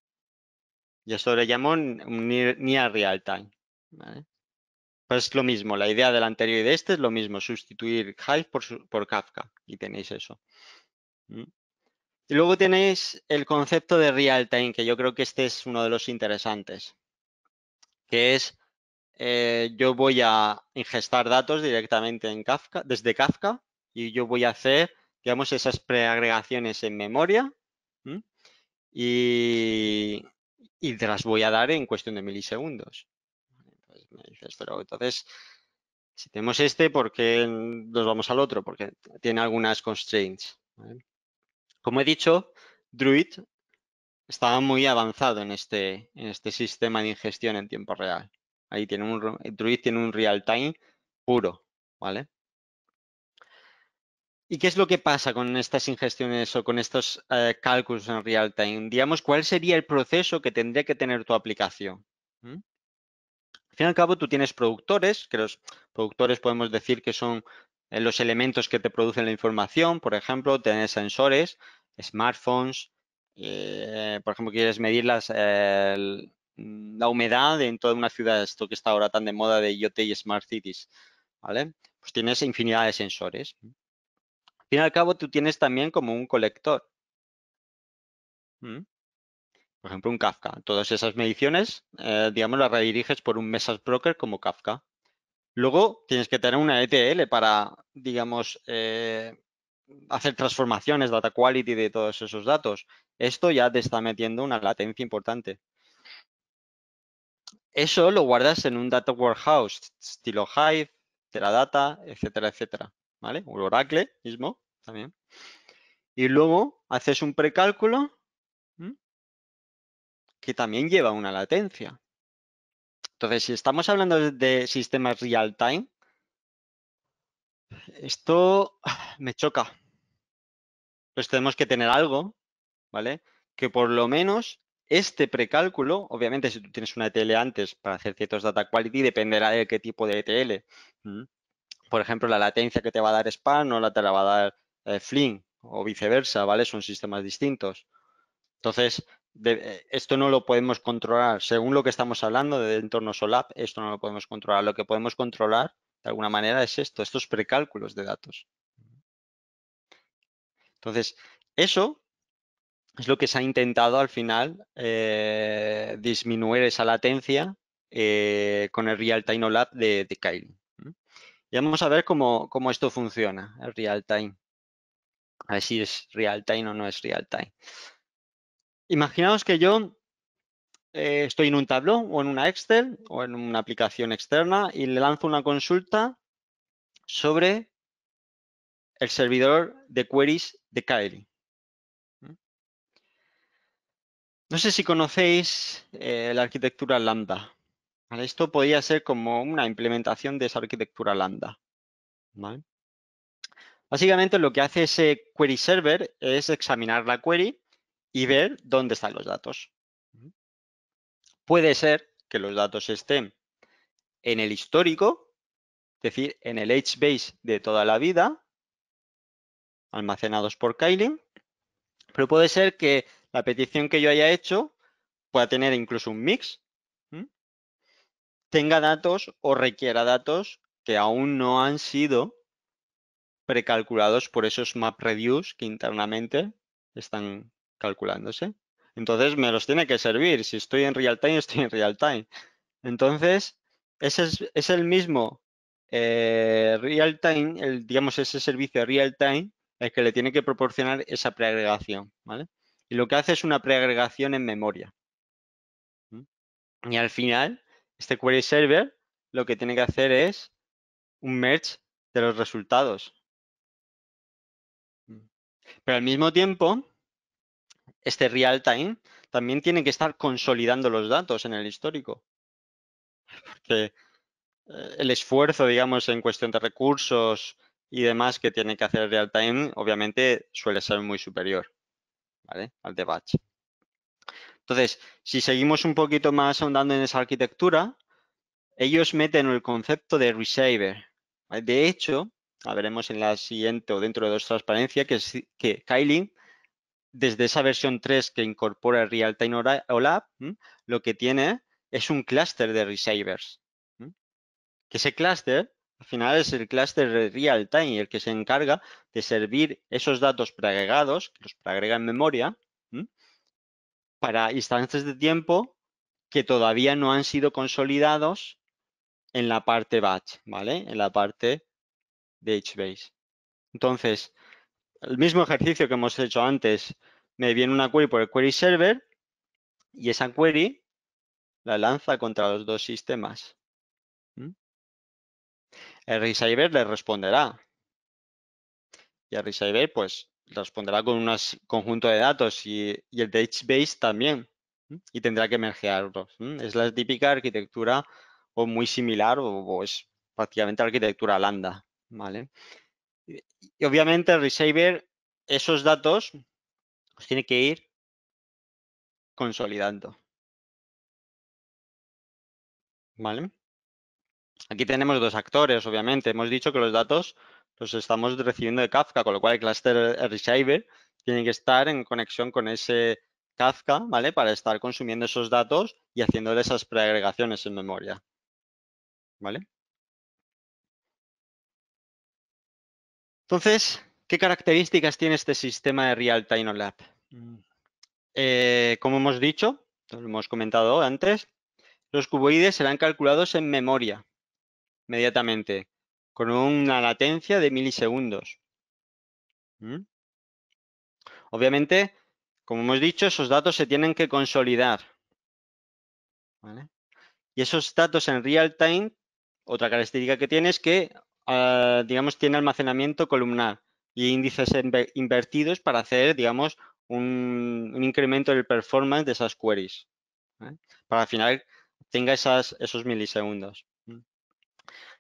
Y eso le llamo near, real time. ¿vale? Pues lo mismo, la idea del anterior y de este es lo mismo, sustituir Hive por, Kafka y tenéis eso. Mm. Y luego tenéis el concepto de real time, que yo creo que este es uno de los interesantes, que es eh, yo voy a ingestar datos directamente en Kafka, desde Kafka y yo voy a hacer, esas preagregaciones en memoria y, te las voy a dar en cuestión de milisegundos. Entonces, si tenemos este, ¿por qué nos vamos al otro? Porque tiene algunas constraints. Como he dicho, Druid estaba muy avanzado en este, en este sistema de ingestión en tiempo real. Ahí tiene un, eh, Druid tiene un real time puro, ¿vale? ¿Y qué es lo que pasa con estas ingestiones o con estos eh, cálculos en real time? Digamos, ¿cuál sería el proceso que tendría que tener tu aplicación? ¿Mm? Al fin y al cabo, tú tienes productores, que los productores podemos decir que son eh, los elementos que te producen la información. Por ejemplo, tienes sensores, smartphones, por ejemplo, quieres medir las, Mm, la humedad en toda una ciudad, esto que está ahora tan de moda de IoT y Smart Cities, ¿vale? Pues tienes infinidad de sensores. Al fin y al cabo, tú tienes también como un colector. Mm. Por ejemplo, un Kafka. Todas esas mediciones, eh, digamos, las rediriges por un Message Broker como Kafka. Luego tienes que tener una ETL para, digamos, eh, hacer transformaciones, data quality de todos esos datos. Esto ya te está metiendo una latencia importante. Eso lo guardas en un data warehouse, estilo Hive, Teradata, etcétera, etcétera. ¿Vale? un Oracle mismo también. Y luego haces un precálculo que también lleva una latencia. Entonces, si estamos hablando de sistemas real time, esto me choca. Pues tenemos que tener algo, ¿vale? Que por lo menos este precálculo, obviamente, si tú tienes una ETL antes para hacer ciertos data quality, dependerá de qué tipo de ETL. Por ejemplo, la latencia que te va a dar SPAN o la te la va a dar eh, Flink o viceversa, ¿vale? Son sistemas distintos. Entonces, eh, esto no lo podemos controlar. Según lo que estamos hablando de entorno SOLAP, esto no lo podemos controlar. Lo que podemos controlar, de alguna manera, es esto, estos precálculos de datos. Entonces, eso es lo que se ha intentado al final, eh, disminuir esa latencia eh, con el Real-Time OLAP de, de Kylin. Y vamos a ver cómo, esto funciona, el Real-Time. A ver si es Real-Time o no es Real-Time. Imaginaos que yo eh, estoy en un tablón o en una Excel o en una aplicación externa y le lanzo una consulta sobre el servidor de queries de Kylie. No sé si conocéis eh, la arquitectura lambda. Esto podría ser como una implementación de esa arquitectura lambda. Básicamente lo que hace ese query server es examinar la query y ver dónde están los datos. Puede ser que los datos estén en el histórico, es decir, en el HBase de toda la vida, almacenados por Kylin, pero puede ser que la petición que yo haya hecho pueda tener incluso un mix, ¿Mm? tenga datos o requiera datos que aún no han sido precalculados por esos MapReduce que internamente están calculándose. Entonces me los tiene que servir. Si estoy en real time, estoy en real time. Entonces, ese es, el mismo eh, real time, el, digamos, ese servicio real time, el que le tiene que proporcionar esa preagregación, ¿vale? y lo que hace es una preagregación en memoria. Y al final, este query server lo que tiene que hacer es un merge de los resultados. Mm. Pero al mismo tiempo, este real time también tiene que estar consolidando los datos en el histórico. Porque eh, el esfuerzo, digamos, en cuestión de recursos y demás que tiene que hacer real time, obviamente suele ser muy superior. ¿vale? Al de batch. Entonces, si seguimos un poquito más ahondando en esa arquitectura, ellos meten el concepto de receiver. De hecho, la veremos en la siguiente o dentro de dos transparencias, que, Kylie, desde esa versión 3 que incorpora Realtime OLAP, lo que tiene es un clúster de receivers. Que ese clúster al final es el cluster real time el que se encarga de servir esos datos preagregados, que los preagrega en memoria, para instancias de tiempo que todavía no han sido consolidados en la parte batch, ¿vale? En la parte de HBase. Entonces, el mismo ejercicio que hemos hecho antes, me viene una query por el query server y esa query la lanza contra los dos sistemas el receiver le responderá. Y el receiver, pues, responderá con un conjunto de datos y, el database también. Y tendrá que mergearlos. Es la típica arquitectura o muy similar o, es prácticamente arquitectura lambda. ¿vale? Y, obviamente el receiver, esos datos, los tiene que ir consolidando. ¿Vale? Aquí tenemos dos actores, obviamente. Hemos dicho que los datos los estamos recibiendo de Kafka, con lo cual el cluster receiver tiene que estar en conexión con ese Kafka, ¿vale? Para estar consumiendo esos datos y haciéndole esas preagregaciones en memoria, ¿vale? Entonces, ¿qué características tiene este sistema de Real-Time lab? Mm. Eh, como hemos dicho, lo hemos comentado antes, los cuboides serán calculados en memoria, inmediatamente, con una latencia de milisegundos. ¿Mm? Obviamente, como hemos dicho, esos datos se tienen que consolidar. Y esos datos en real time, otra característica que tiene es que, ah, digamos, tiene almacenamiento columnar y índices invertidos para hacer, digamos, un, incremento del performance de esas queries. Para al final tenga esos milisegundos.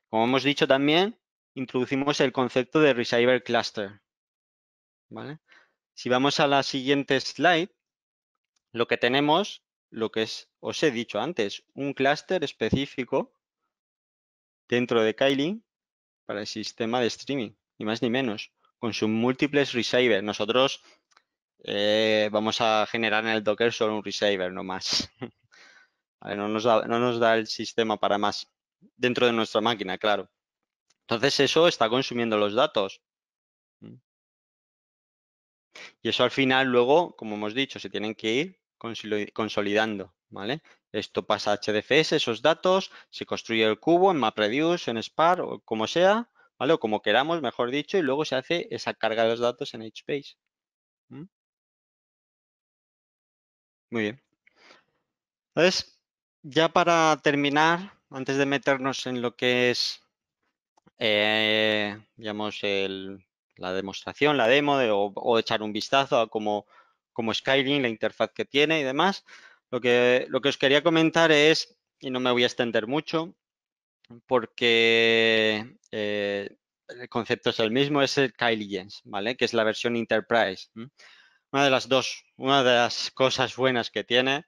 Como hemos dicho también, introducimos el concepto de receiver cluster. ¿vale? Si vamos a la siguiente slide, lo que tenemos, lo que es, os he dicho antes, un clúster específico dentro de Kylie para el sistema de streaming, ni más ni menos, con sus múltiples receivers. Nosotros eh, vamos a generar en el Docker solo un receiver, no más. no nos da el sistema para más dentro de nuestra máquina, claro. Entonces eso está consumiendo los datos. Mm. Y eso al final luego, como hemos dicho, se tienen que ir consolidando, ¿vale? Esto pasa a HDFS, esos datos, se construye el cubo en MapReduce, en Spark o como sea, ¿vale? O como queramos, mejor dicho, y luego se hace esa carga de los datos en HBase. Mm. Muy bien. Entonces, ya para terminar, antes de meternos en lo que es, eh, digamos, la demostración, la demo, o, echar un vistazo a cómo, es Skyrim, la interfaz que tiene y demás, lo que, lo que os quería comentar es, y no me voy a extender mucho, porque eh, el concepto es el mismo, es el ¿vale? Que es la versión Enterprise. Una de las dos, una de las cosas buenas que tiene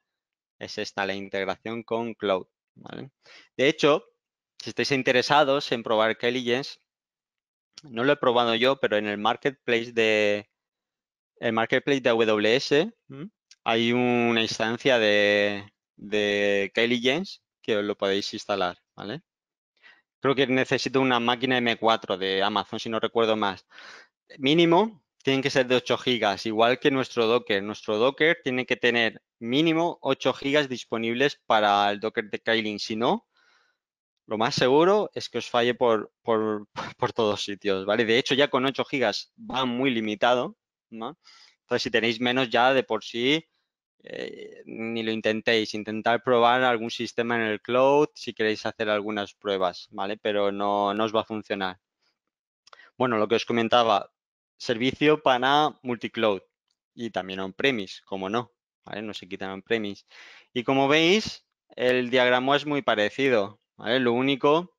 es esta, la integración con Cloud. ¿vale? De hecho, si estáis interesados en probar jens no lo he probado yo, pero en el marketplace de el marketplace de AWS mm. hay una instancia de, de Kylie que os lo podéis instalar, ¿vale? Creo que necesito una máquina M4 de Amazon, si no recuerdo más. Mínimo, tienen que ser de 8 gigas, igual que nuestro Docker. Nuestro Docker tiene que tener mínimo 8 gigas disponibles para el Docker de Kylin. Si no, lo más seguro es que os falle por, por, todos sitios, ¿vale? De hecho, ya con 8 gigas va muy limitado, ¿no? Entonces, si tenéis menos ya de por sí, eh, ni lo intentéis. Intentar probar algún sistema en el cloud si queréis hacer algunas pruebas, ¿vale? Pero no, no os va a funcionar. Bueno, lo que os comentaba, servicio para multicloud y también on-premise, como no, No se quitan on-premise. Y como veis, el diagrama es muy parecido, Lo único,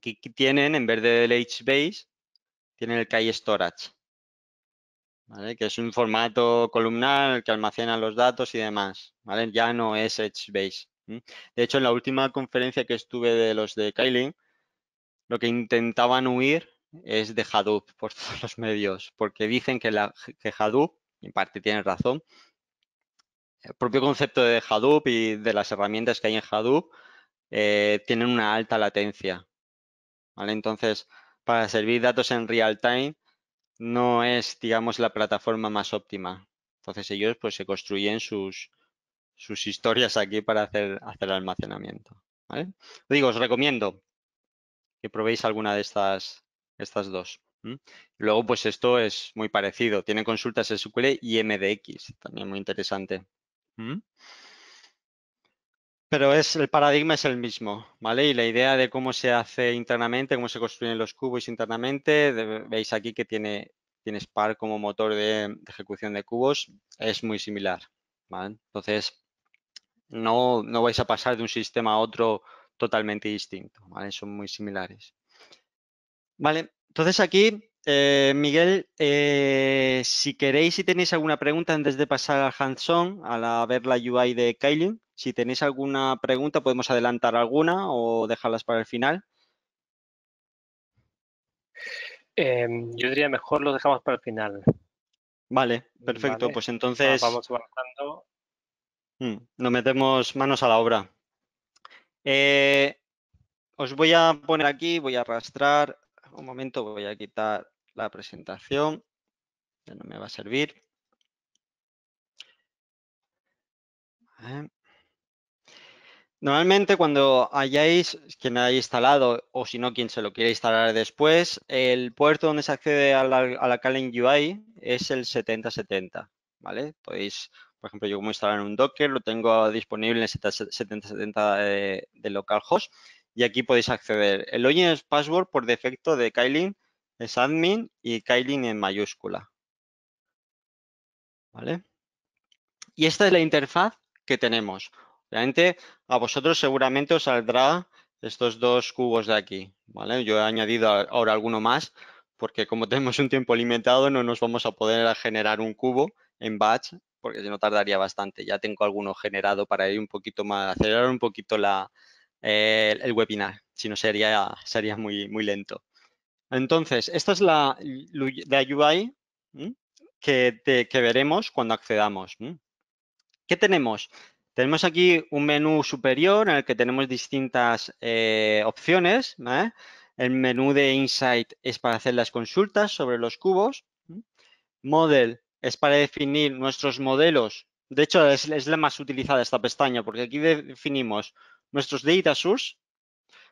que tienen, en vez del HBase, tienen el Kai Storage, Que es un formato columnal que almacena los datos y demás, Ya no es HBase. De hecho, en la última conferencia que estuve de los de Kylie, lo que intentaban huir es de Hadoop por todos los medios, porque dicen que, la, que Hadoop, en parte tienen razón, el propio concepto de Hadoop y de las herramientas que hay en Hadoop eh, tienen una alta latencia. ¿vale? Entonces, para servir datos en real time no es, digamos, la plataforma más óptima. Entonces ellos pues se construyen sus, sus historias aquí para hacer, hacer almacenamiento. ¿vale? Digo, os recomiendo que probéis alguna de estas estas dos. Luego, pues esto es muy parecido. Tiene consultas SQL y MDX, también muy interesante. ¿Mm? Pero es, el paradigma es el mismo, ¿vale? Y la idea de cómo se hace internamente, cómo se construyen los cubos internamente, veis aquí que tiene, tiene Spark como motor de, ejecución de cubos, es muy similar, Entonces, no, no vais a pasar de un sistema a otro totalmente distinto, ¿vale? Son muy similares. Vale, entonces aquí, eh, Miguel, eh, si queréis, si tenéis alguna pregunta antes de pasar al a, la, a ver la UI de Kailin, si tenéis alguna pregunta, podemos adelantar alguna o dejarlas para el final. Em, yo diría mejor lo dejamos para el final. Vale, mm, perfecto. Pues entonces. vamos avanzando. Mm, nos metemos manos a la obra. Eh, os voy a poner aquí, voy a arrastrar un momento, voy a quitar la presentación, ya no me va a servir. ¿Eh? Normalmente cuando hayáis, quien haya instalado o si no, quien se lo quiere instalar después, el puerto donde se accede a la, a Calend UI es el 7070, ¿vale? Podéis, por ejemplo, yo como instalar en un Docker, lo tengo disponible en el 7070 de, de localhost y aquí podéis acceder. El login es password por defecto de Kylin es admin y Kylin en mayúscula. ¿Vale? Y esta es la interfaz que tenemos. Obviamente a vosotros seguramente os saldrá estos dos cubos de aquí, ¿vale? Yo he añadido ahora alguno más porque como tenemos un tiempo limitado no nos vamos a poder generar un cubo en batch porque si no tardaría bastante. Ya tengo alguno generado para ir un poquito más, acelerar un poquito la, el webinar, si no sería, sería muy, muy lento. Entonces, esta es la, UI que, veremos cuando accedamos. ¿Qué tenemos? Tenemos aquí un menú superior en el que tenemos distintas eh, opciones. ¿eh? El menú de Insight es para hacer las consultas sobre los cubos. Model es para definir nuestros modelos. De hecho, es, es la más utilizada esta pestaña porque aquí definimos nuestros data source,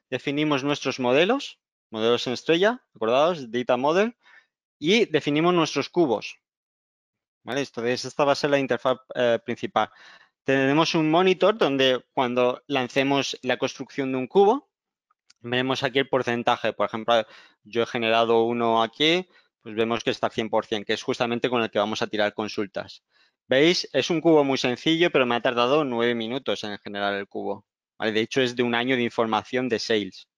definimos nuestros modelos, modelos en estrella, ¿recordados? Data model, y definimos nuestros cubos. ¿Vale? Entonces, esta va a ser la interfaz eh, principal. Tenemos un monitor donde cuando lancemos la construcción de un cubo, veremos aquí el porcentaje. Por ejemplo, yo he generado uno aquí, pues vemos que está 100%, que es justamente con el que vamos a tirar consultas. ¿Veis? Es un cubo muy sencillo, pero me ha tardado nueve minutos en generar el cubo. De hecho, es de un año de información de sales.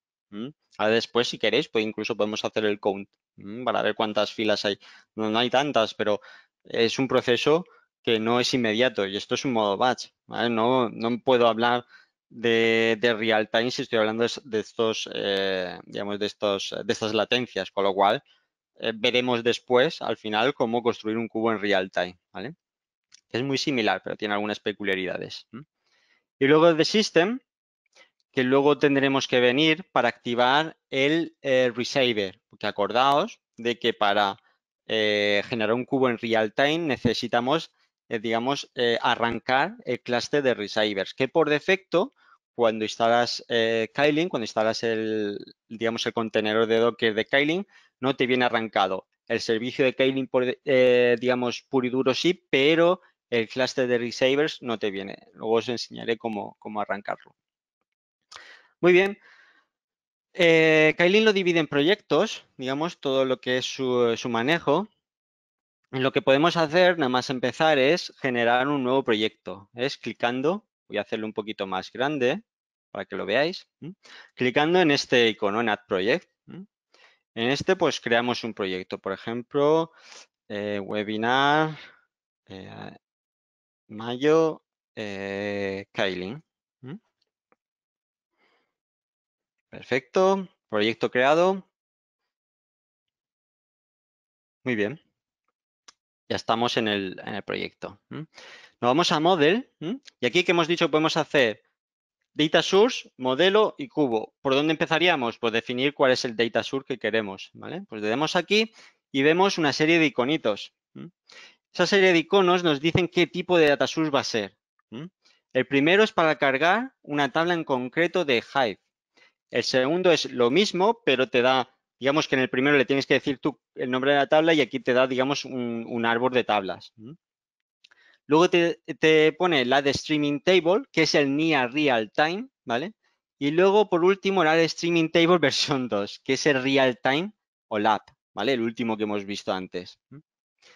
Ahora después, si queréis, pues incluso podemos hacer el count para ver cuántas filas hay. No, hay tantas, pero es un proceso que no es inmediato y esto es un modo batch. No, no puedo hablar de, real time si estoy hablando de, estos, eh, digamos, de, estos, de estas latencias, con lo cual eh, veremos después al final cómo construir un cubo en real time, ¿vale? Es muy similar, pero tiene algunas peculiaridades. Y luego de System, que luego tendremos que venir para activar el eh, receiver. Porque acordaos de que para eh, generar un cubo en real time necesitamos, eh, digamos, arrancar el cluster de receivers, que por defecto, cuando instalas Kylin, cuando instalas el, digamos, el contenedor de Docker de Kylin, no te viene arrancado. El servicio de Kylin, digamos, puro y duro sí, pero el cluster de receivers no te viene. Luego os enseñaré cómo arrancarlo. Muy bien. Eh, Kailin lo divide en proyectos, digamos, todo lo que es su, manejo. Lo que podemos hacer, nada más empezar, es generar un nuevo proyecto. Es clicando, voy a hacerlo un poquito más grande para que lo veáis, clicando en este icono, en Add Project. En este, pues, creamos un proyecto. Por ejemplo, eh, webinar, eh, mayo, Kailin. Perfecto. Proyecto creado. Muy bien. Ya estamos en el, proyecto. Nos vamos a Model. Y aquí que hemos dicho podemos hacer Data Source, modelo y cubo. ¿Por dónde empezaríamos? Pues definir cuál es el Data Source que queremos. ¿vale? Pues le damos aquí y vemos una serie de iconitos. Esa serie de iconos nos dicen qué tipo de Data Source va a ser. El primero es para cargar una tabla en concreto de Hive. El segundo es lo mismo, pero te da, digamos que en el primero le tienes que decir tú el nombre de la tabla y aquí te da, digamos, un, árbol de tablas. Luego te, pone la de Streaming Table, que es el NIA Real Time, ¿vale? Y luego, por último, la de Streaming Table versión 2, que es el Real Time o LAP, ¿vale? El último que hemos visto antes.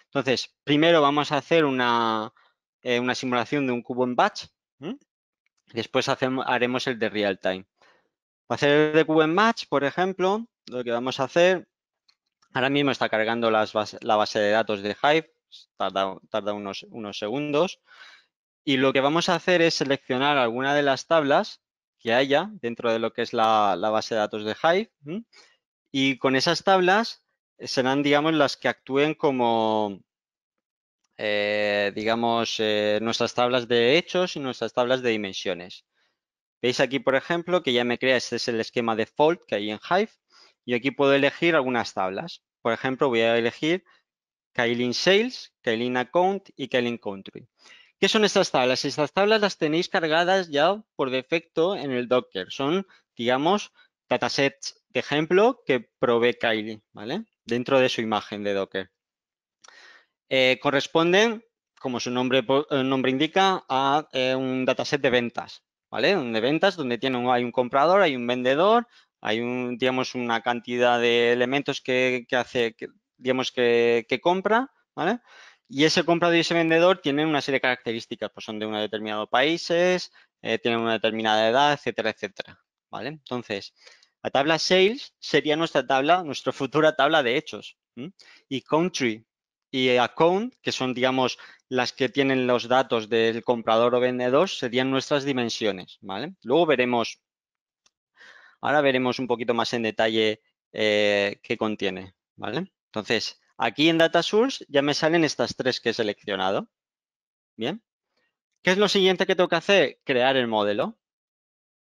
Entonces, primero vamos a hacer eh, una, simulación de un cubo en batch. Después haremos el de Real Time. Para hacer de Kubernetes Match, por ejemplo, lo que vamos a hacer, ahora mismo está cargando la base de datos de Hive, tarda, unos, segundos, y lo que vamos a hacer es seleccionar alguna de las tablas que haya dentro de lo que es la, base de datos de Hive, y con esas tablas serán, digamos, las que actúen como, eh, digamos, eh, nuestras tablas de hechos y nuestras tablas de dimensiones. Veis aquí, por ejemplo, que ya me crea, este es el esquema default que hay en Hive y aquí puedo elegir algunas tablas. Por ejemplo, voy a elegir Kylin Sales, Kylin Account y Kylin Country. ¿Qué son estas tablas? Estas tablas las tenéis cargadas ya por defecto en el Docker. Son, digamos, datasets de ejemplo que provee Kylie Dentro de su imagen de Docker. Eh, corresponden, como su nombre, eh, nombre indica, a eh, un dataset de ventas, ¿vale? ventas donde tiene hay un comprador, hay un vendedor, hay un, digamos, una cantidad de elementos que, hace, que, digamos, que, compra, ¿vale? Y ese comprador y ese vendedor tienen una serie de características, pues son de un determinado país, eh, tienen una determinada edad, etcétera, etcétera, ¿vale? Entonces, la tabla sales sería nuestra tabla, nuestra futura tabla de hechos. Y country y account, que son, digamos, las que tienen los datos del comprador o vendedor, serían nuestras dimensiones, ¿vale? Luego veremos, ahora veremos un poquito más en detalle eh, qué contiene, ¿vale? Entonces, aquí en Data Source ya me salen estas tres que he seleccionado, ¿bien? ¿Qué es lo siguiente que tengo que hacer? Crear el modelo.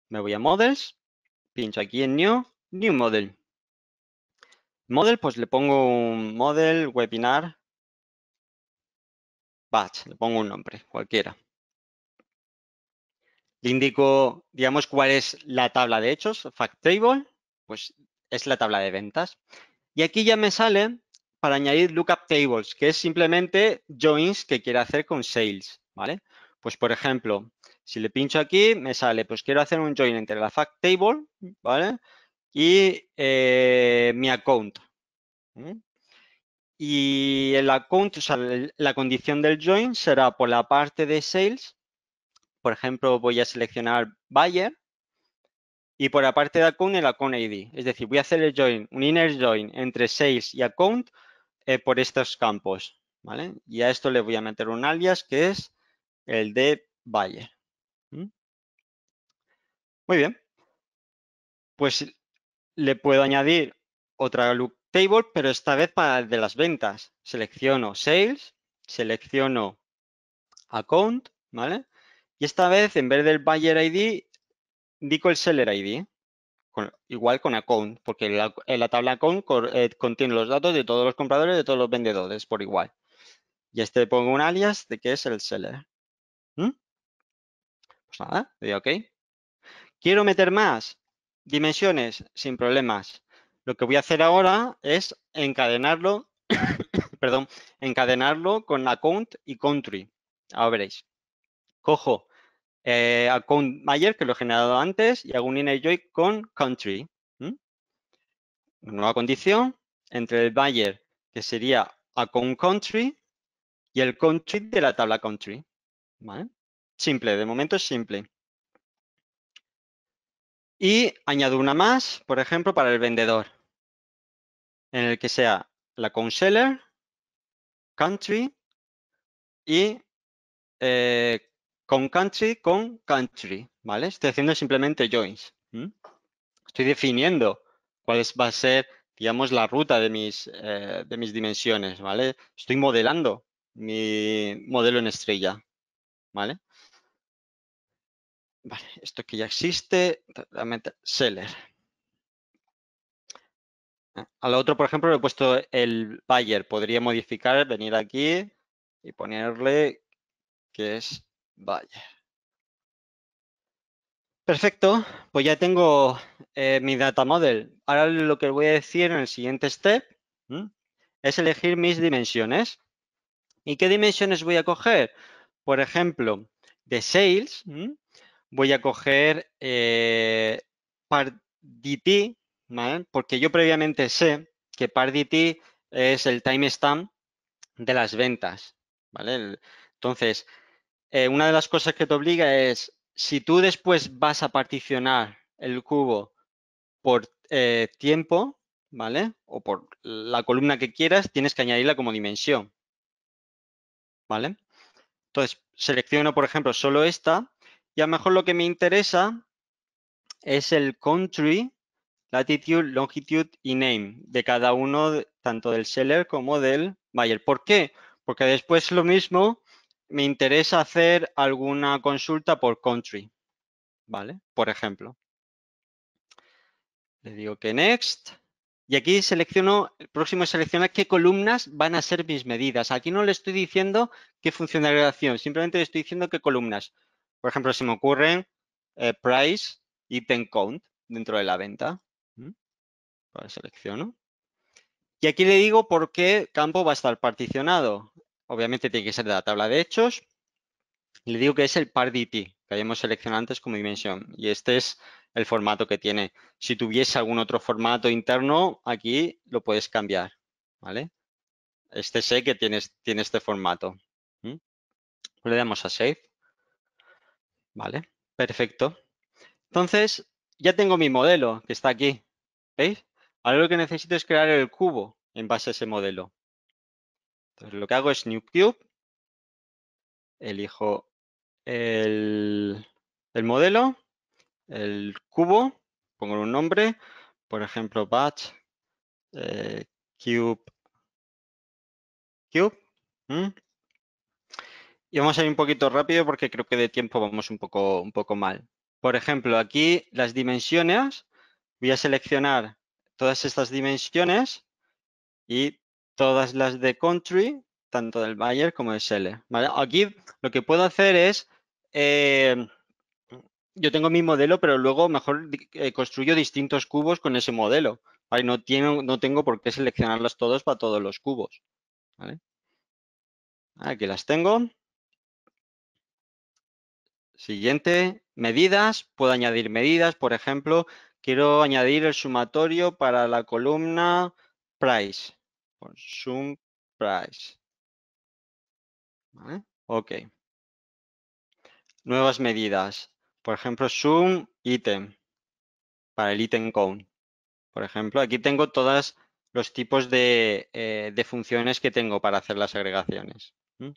Me voy a Models, pincho aquí en New, New Model. Model, pues le pongo un Model Webinar le pongo un nombre, cualquiera. Le indico, digamos, cuál es la tabla de hechos, fact table, pues es la tabla de ventas. Y aquí ya me sale para añadir lookup tables, que es simplemente joins que quiero hacer con sales, ¿vale? Pues por ejemplo, si le pincho aquí, me sale, pues quiero hacer un join entre la fact table, ¿vale? Y eh, mi account. Y el account, o sea, la condición del join será por la parte de sales. Por ejemplo, voy a seleccionar buyer. Y por la parte de account, el account ID. Es decir, voy a hacer el join, un inner join entre sales y account eh, por estos campos. ¿vale? Y a esto le voy a meter un alias que es el de buyer. Muy bien. Pues le puedo añadir otra pero esta vez para el de las ventas. Selecciono Sales, selecciono Account, ¿vale? Y esta vez, en vez del Buyer ID, indico el Seller ID, ¿eh? con, igual con Account, porque la, la tabla Account eh, contiene los datos de todos los compradores de todos los vendedores por igual. Y este le pongo un alias de que es el Seller. ¿Mm? Pues nada, OK. ¿Quiero meter más dimensiones? Sin problemas. Lo que voy a hacer ahora es encadenarlo, perdón, encadenarlo con account y country. Ahora veréis. Cojo eh, account buyer que lo he generado antes, y hago un inner con country. una Nueva condición entre el buyer que sería account country, y el country de la tabla country. Simple, de momento es simple. Y añado una más, por ejemplo, para el vendedor en el que sea la seller, country y eh, con country con country, ¿vale? Estoy haciendo simplemente joins. Estoy definiendo cuál va a ser, digamos, la ruta de mis, eh, de mis dimensiones, ¿vale? Estoy modelando mi modelo en estrella, ¿vale? esto que ya existe, seller. Al otro, por ejemplo, le he puesto el Bayer. Podría modificar, venir aquí y ponerle que es Bayer. Perfecto, pues ya tengo eh, mi data model. Ahora lo que voy a decir en el siguiente step es elegir mis dimensiones. ¿Y qué dimensiones voy a coger? Por ejemplo, de sales voy a coger eh, part DT, porque yo previamente sé que Parity es el timestamp de las ventas, ¿vale? Entonces, eh, una de las cosas que te obliga es, si tú después vas a particionar el cubo por eh, tiempo, ¿vale? O por la columna que quieras, tienes que añadirla como dimensión, ¿vale? Entonces, selecciono, por ejemplo, solo esta y a lo mejor lo que me interesa es el country Latitude, Longitude y Name de cada uno, tanto del seller como del buyer. ¿Por qué? Porque después lo mismo me interesa hacer alguna consulta por country, ¿vale? Por ejemplo. Le digo que next. Y aquí selecciono, el próximo seleccionar qué columnas van a ser mis medidas. Aquí no le estoy diciendo qué función de agregación, simplemente le estoy diciendo qué columnas. Por ejemplo, se me ocurren eh, price, item count dentro de la venta selecciono. Y aquí le digo por qué campo va a estar particionado. Obviamente tiene que ser de la tabla de hechos. Le digo que es el ParDT, que habíamos seleccionado antes como dimensión. Y este es el formato que tiene. Si tuviese algún otro formato interno, aquí lo puedes cambiar. ¿Vale? Este sé que tiene, este formato. ¿Mm? Le damos a Save. Vale, perfecto. Entonces, ya tengo mi modelo que está aquí. ¿Veis? Ahora lo que necesito es crear el cubo en base a ese modelo. Entonces lo que hago es new cube, elijo el, modelo, el cubo, pongo un nombre, por ejemplo batch eh, cube cube y vamos a ir un poquito rápido porque creo que de tiempo vamos un poco un poco mal por ejemplo aquí las dimensiones voy a seleccionar todas estas dimensiones y todas las de country, tanto del buyer como del seller. Aquí lo que puedo hacer es, eh, yo tengo mi modelo, pero luego mejor eh, construyo distintos cubos con ese modelo. No, tiene, no tengo por qué seleccionarlas todas para todos los cubos. Aquí las tengo. Siguiente, medidas. Puedo añadir medidas, por ejemplo, Quiero añadir el sumatorio para la columna price. Sum price. Ok. Nuevas medidas. Por ejemplo, sum item para el item count. Por ejemplo, aquí tengo todos los tipos eh, de, funciones que tengo para hacer las agregaciones. ¿Mm?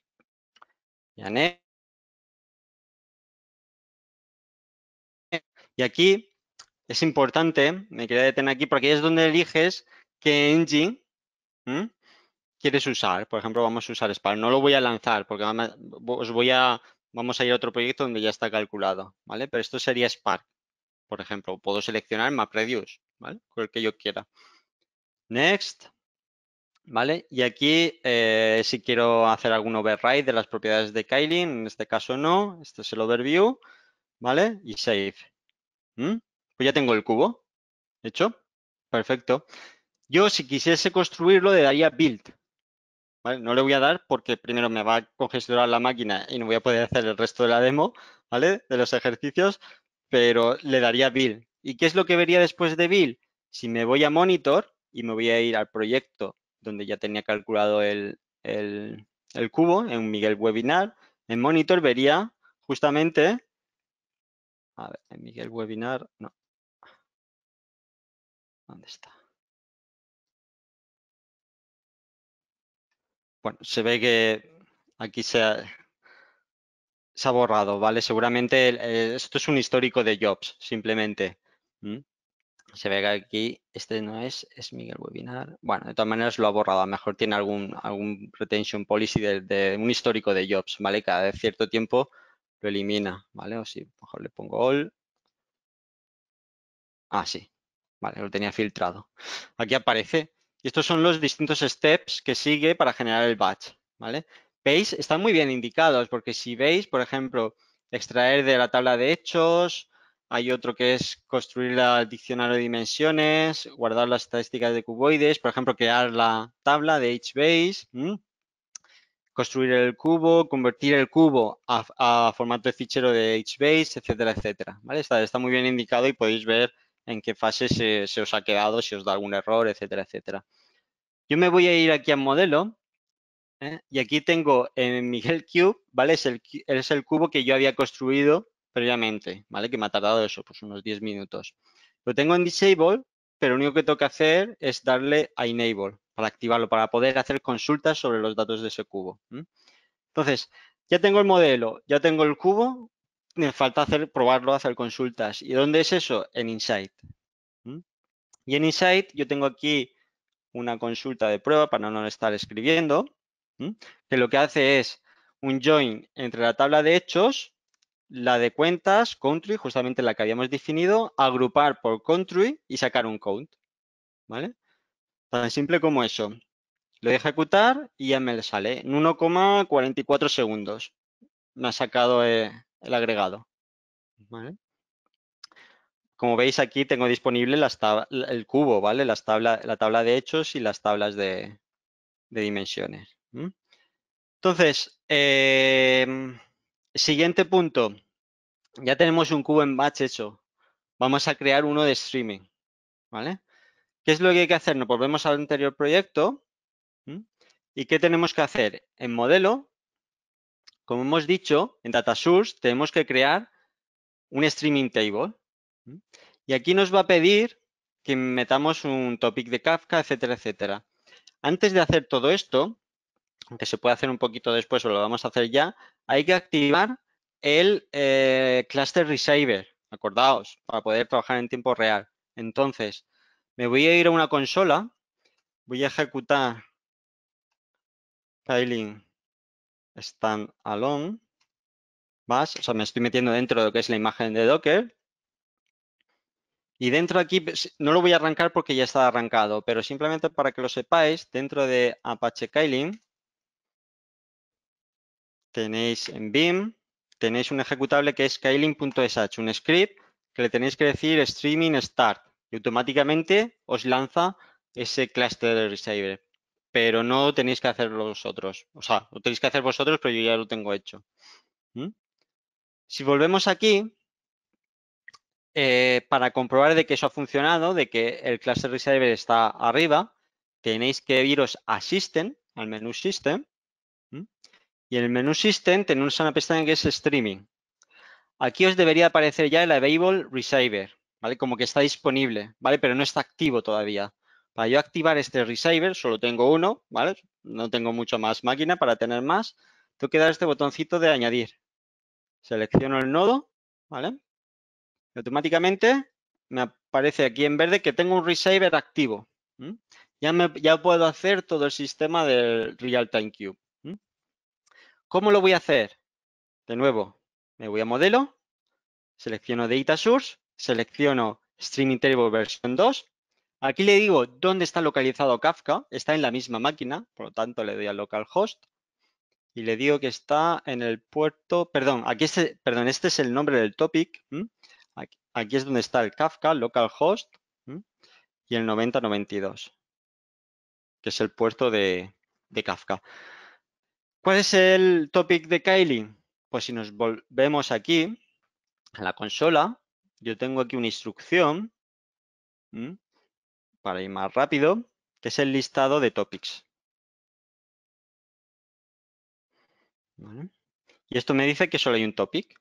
Y aquí es importante, me quería detener aquí, porque es donde eliges qué engine quieres usar. Por ejemplo, vamos a usar Spark. No lo voy a lanzar porque os voy a, vamos a ir a otro proyecto donde ya está calculado, ¿vale? Pero esto sería Spark, por ejemplo. Puedo seleccionar MapReduce, ¿vale? Con el que yo quiera. Next, ¿vale? Y aquí, eh, si quiero hacer algún override de las propiedades de Kylin, en este caso no, este es el overview, ¿vale? Y save. Pues ya tengo el cubo. ¿Hecho? Perfecto. Yo si quisiese construirlo le daría build. No le voy a dar porque primero me va a congestionar la máquina y no voy a poder hacer el resto de la demo, ¿vale? De los ejercicios, pero le daría build. ¿Y qué es lo que vería después de build? Si me voy a monitor y me voy a ir al proyecto donde ya tenía calculado el, el cubo, en Miguel Webinar, en monitor vería justamente, a ver, en Miguel Webinar, no, está? Bueno, se ve que aquí se ha, se ha borrado, ¿vale? Seguramente eh, esto es un histórico de jobs, simplemente. Se ve que aquí este no es, es Miguel Webinar. Bueno, de todas maneras lo ha borrado. A lo mejor tiene algún, retention policy de, de un histórico de jobs, ¿vale? Cada cierto tiempo lo elimina, ¿vale? O si mejor le pongo all. Ah, sí, Vale, lo tenía filtrado. Aquí aparece. Y estos son los distintos steps que sigue para generar el batch, ¿vale? Veis, están muy bien indicados porque si veis, por ejemplo, extraer de la tabla de hechos, hay otro que es construir el diccionario de dimensiones, guardar las estadísticas de cuboides, por ejemplo, crear la tabla de HBase, construir el cubo, convertir el cubo a, formato de fichero de HBase, etcétera, etcétera. ¿Vale? Está, está muy bien indicado y podéis ver en qué fase se, os ha quedado, si os da algún error, etcétera, etcétera. Yo me voy a ir aquí al modelo ¿eh? y aquí tengo en eh, Miguel Cube, ¿vale? Es el, es el cubo que yo había construido previamente, ¿vale? Que me ha tardado eso, pues unos 10 minutos. Lo tengo en Disable, pero lo único que tengo que hacer es darle a Enable para activarlo, para poder hacer consultas sobre los datos de ese cubo. Entonces, ya tengo el modelo, ya tengo el cubo, me falta hacer, probarlo, hacer consultas. ¿Y dónde es eso? En Insight. Y en Insight yo tengo aquí una consulta de prueba para no estar escribiendo, que lo que hace es un join entre la tabla de hechos, la de cuentas, country, justamente la que habíamos definido, agrupar por country y sacar un count. ¿Vale? Tan simple como eso. Lo de ejecutar y ya me sale. En 1,44 segundos me ha sacado eh, el agregado. Como veis aquí tengo disponible el cubo, ¿vale? Las tablas, la tabla de hechos y las tablas de, dimensiones. Entonces, em, siguiente punto. Ya tenemos un cubo en batch hecho. Vamos a crear uno de streaming. ¿Vale? ¿Qué es lo que hay que hacer? Nos volvemos al anterior proyecto. ¿Y qué tenemos que hacer? En modelo como hemos dicho, en DataSource tenemos que crear un streaming table. Y aquí nos va a pedir que metamos un topic de Kafka, etcétera, etcétera. Antes de hacer todo esto, que se puede hacer un poquito después o lo vamos a hacer ya, hay que activar el eh, cluster receiver, acordaos, para poder trabajar en tiempo real. Entonces, me voy a ir a una consola, voy a ejecutar tiling Standalone alone, más, o sea, me estoy metiendo dentro de lo que es la imagen de Docker. Y dentro de aquí, pues, no lo voy a arrancar porque ya está arrancado, pero simplemente para que lo sepáis, dentro de Apache Kylin tenéis en BIM, tenéis un ejecutable que es kylin.sh, un script que le tenéis que decir streaming start y automáticamente os lanza ese cluster receiver pero no tenéis que hacer vosotros, O sea, lo tenéis que hacer vosotros, pero yo ya lo tengo hecho. ¿Mm? Si volvemos aquí, eh, para comprobar de que eso ha funcionado, de que el cluster receiver está arriba, tenéis que iros a System, al menú System, ¿Mm? y en el menú System tenéis una pestaña que es Streaming. Aquí os debería aparecer ya el Available Receiver, ¿vale? Como que está disponible, ¿vale? Pero no está activo todavía. Para yo activar este receiver, solo tengo uno, ¿vale? No tengo mucho más máquina para tener más. Tengo que dar este botoncito de añadir. Selecciono el nodo, ¿vale? Y automáticamente me aparece aquí en verde que tengo un receiver activo. Ya, me, ya puedo hacer todo el sistema del Real-Time Cube. ¿Cómo lo voy a hacer? De nuevo, me voy a modelo, selecciono Data Source, selecciono Stream Interval versión 2 Aquí le digo dónde está localizado Kafka. Está en la misma máquina, por lo tanto le doy a localhost y le digo que está en el puerto, perdón, aquí este, perdón, este es el nombre del topic. Aquí, es donde está el Kafka, localhost y el 9092, que es el puerto de, Kafka. ¿Cuál es el topic de Kylie? Pues si nos volvemos aquí a la consola, yo tengo aquí una instrucción para ir más rápido, que es el listado de topics. Y esto me dice que solo hay un topic.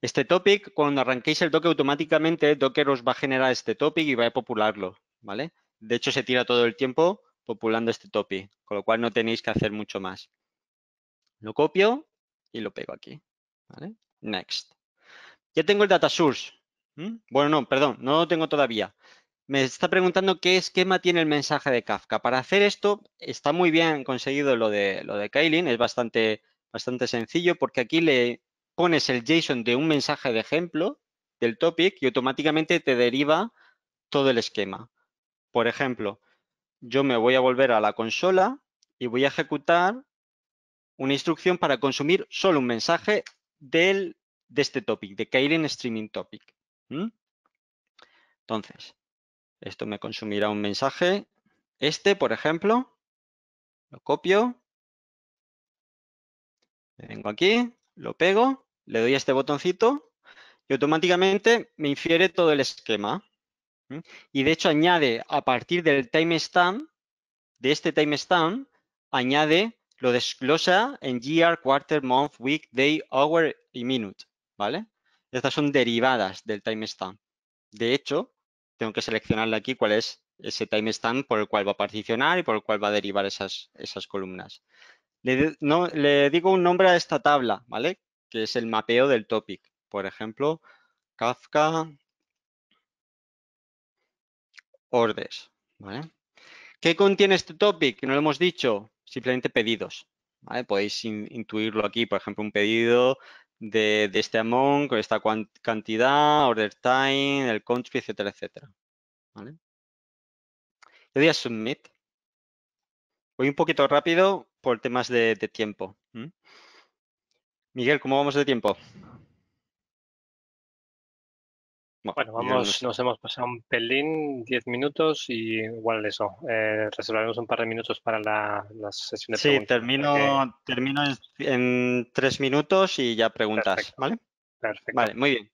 Este topic, cuando arranquéis el Docker automáticamente, Docker os va a generar este topic y va a popularlo, ¿vale? De hecho, se tira todo el tiempo populando este topic, con lo cual no tenéis que hacer mucho más. Lo copio y lo pego aquí, ¿vale? Next. Ya tengo el data source. ¿Mm? Bueno, no, perdón, no lo tengo todavía. Me está preguntando qué esquema tiene el mensaje de Kafka. Para hacer esto está muy bien conseguido lo de, lo de Kailin, es bastante, bastante sencillo porque aquí le pones el JSON de un mensaje de ejemplo del topic y automáticamente te deriva todo el esquema. Por ejemplo, yo me voy a volver a la consola y voy a ejecutar una instrucción para consumir solo un mensaje de este topic, de Kailin Streaming Topic. Entonces, esto me consumirá un mensaje. Este, por ejemplo, lo copio. Vengo aquí, lo pego, le doy a este botoncito y automáticamente me infiere todo el esquema. Y de hecho añade a partir del timestamp, de este timestamp, añade, lo desglosa en year, quarter, month, week, day, hour y minute, ¿vale? Estas son derivadas del timestamp. De hecho, tengo que seleccionarle aquí cuál es ese timestamp por el cual va a particionar y por el cual va a derivar esas, esas columnas. Le, digo un nombre a esta tabla, ¿vale? Que es el mapeo del topic. Por ejemplo, Kafka orders, ¿vale? ¿Qué contiene este topic? No lo hemos dicho, simplemente pedidos. Podéis intuirlo aquí, por ejemplo, un pedido de, este amount, con esta cantidad, order time, el country, etcétera, etcétera. ¿Vale? doy submit. Voy un poquito rápido por temas de, de tiempo. Miguel, ¿cómo vamos de tiempo? Bueno, vamos, nos hemos pasado un pelín, 10 minutos y igual eso. Eh, reservaremos un par de minutos para la, sesiones sesión de sí, Sí, termino, termino en, tres minutos y ya preguntas, Perfecto. ¿vale? Perfecto. Vale, muy bien.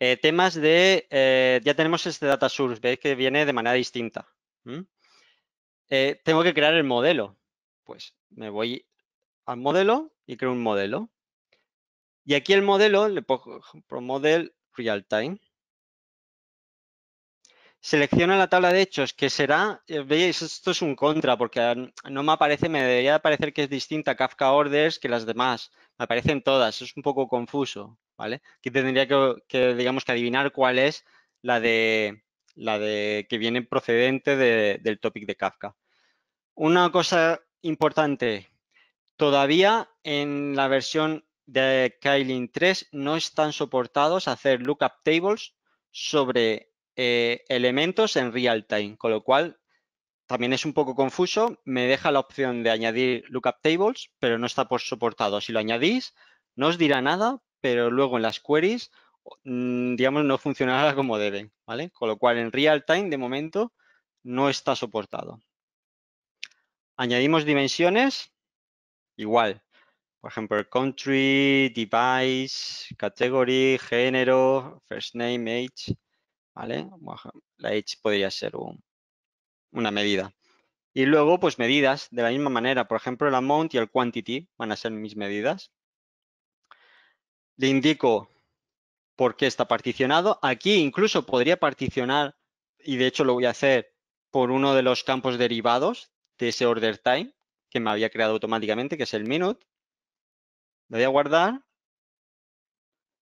Eh, temas de, eh, ya tenemos este data source, veis que viene de manera distinta. tengo que crear el modelo. Pues me voy al modelo y creo un modelo. Y aquí el modelo, le pongo model real-time. Selecciona la tabla de hechos, que será, eh, veis, esto es un contra, porque no me aparece, me debería parecer que es distinta Kafka Orders que las demás. Me aparecen todas, es un poco confuso, ¿vale? Aquí tendría que, digamos, que adivinar cuál es la de, la de que viene procedente del topic de Kafka. Una cosa importante, todavía en la versión de Kylin 3 no están soportados hacer lookup tables sobre eh, elementos en real time, con lo cual también es un poco confuso. Me deja la opción de añadir lookup tables, pero no está por soportado. Si lo añadís, no os dirá nada, pero luego en las queries, mm, digamos, no funcionará como debe, ¿vale? Con lo cual en real time, de momento, no está soportado. Añadimos dimensiones, igual, por ejemplo, country, device, category, género, first name, age, ¿vale? La age podría ser una medida. Y luego, pues medidas de la misma manera. Por ejemplo, el amount y el quantity van a ser mis medidas. Le indico por qué está particionado. Aquí incluso podría particionar, y de hecho lo voy a hacer por uno de los campos derivados de ese order time que me había creado automáticamente, que es el minute. Le voy a guardar.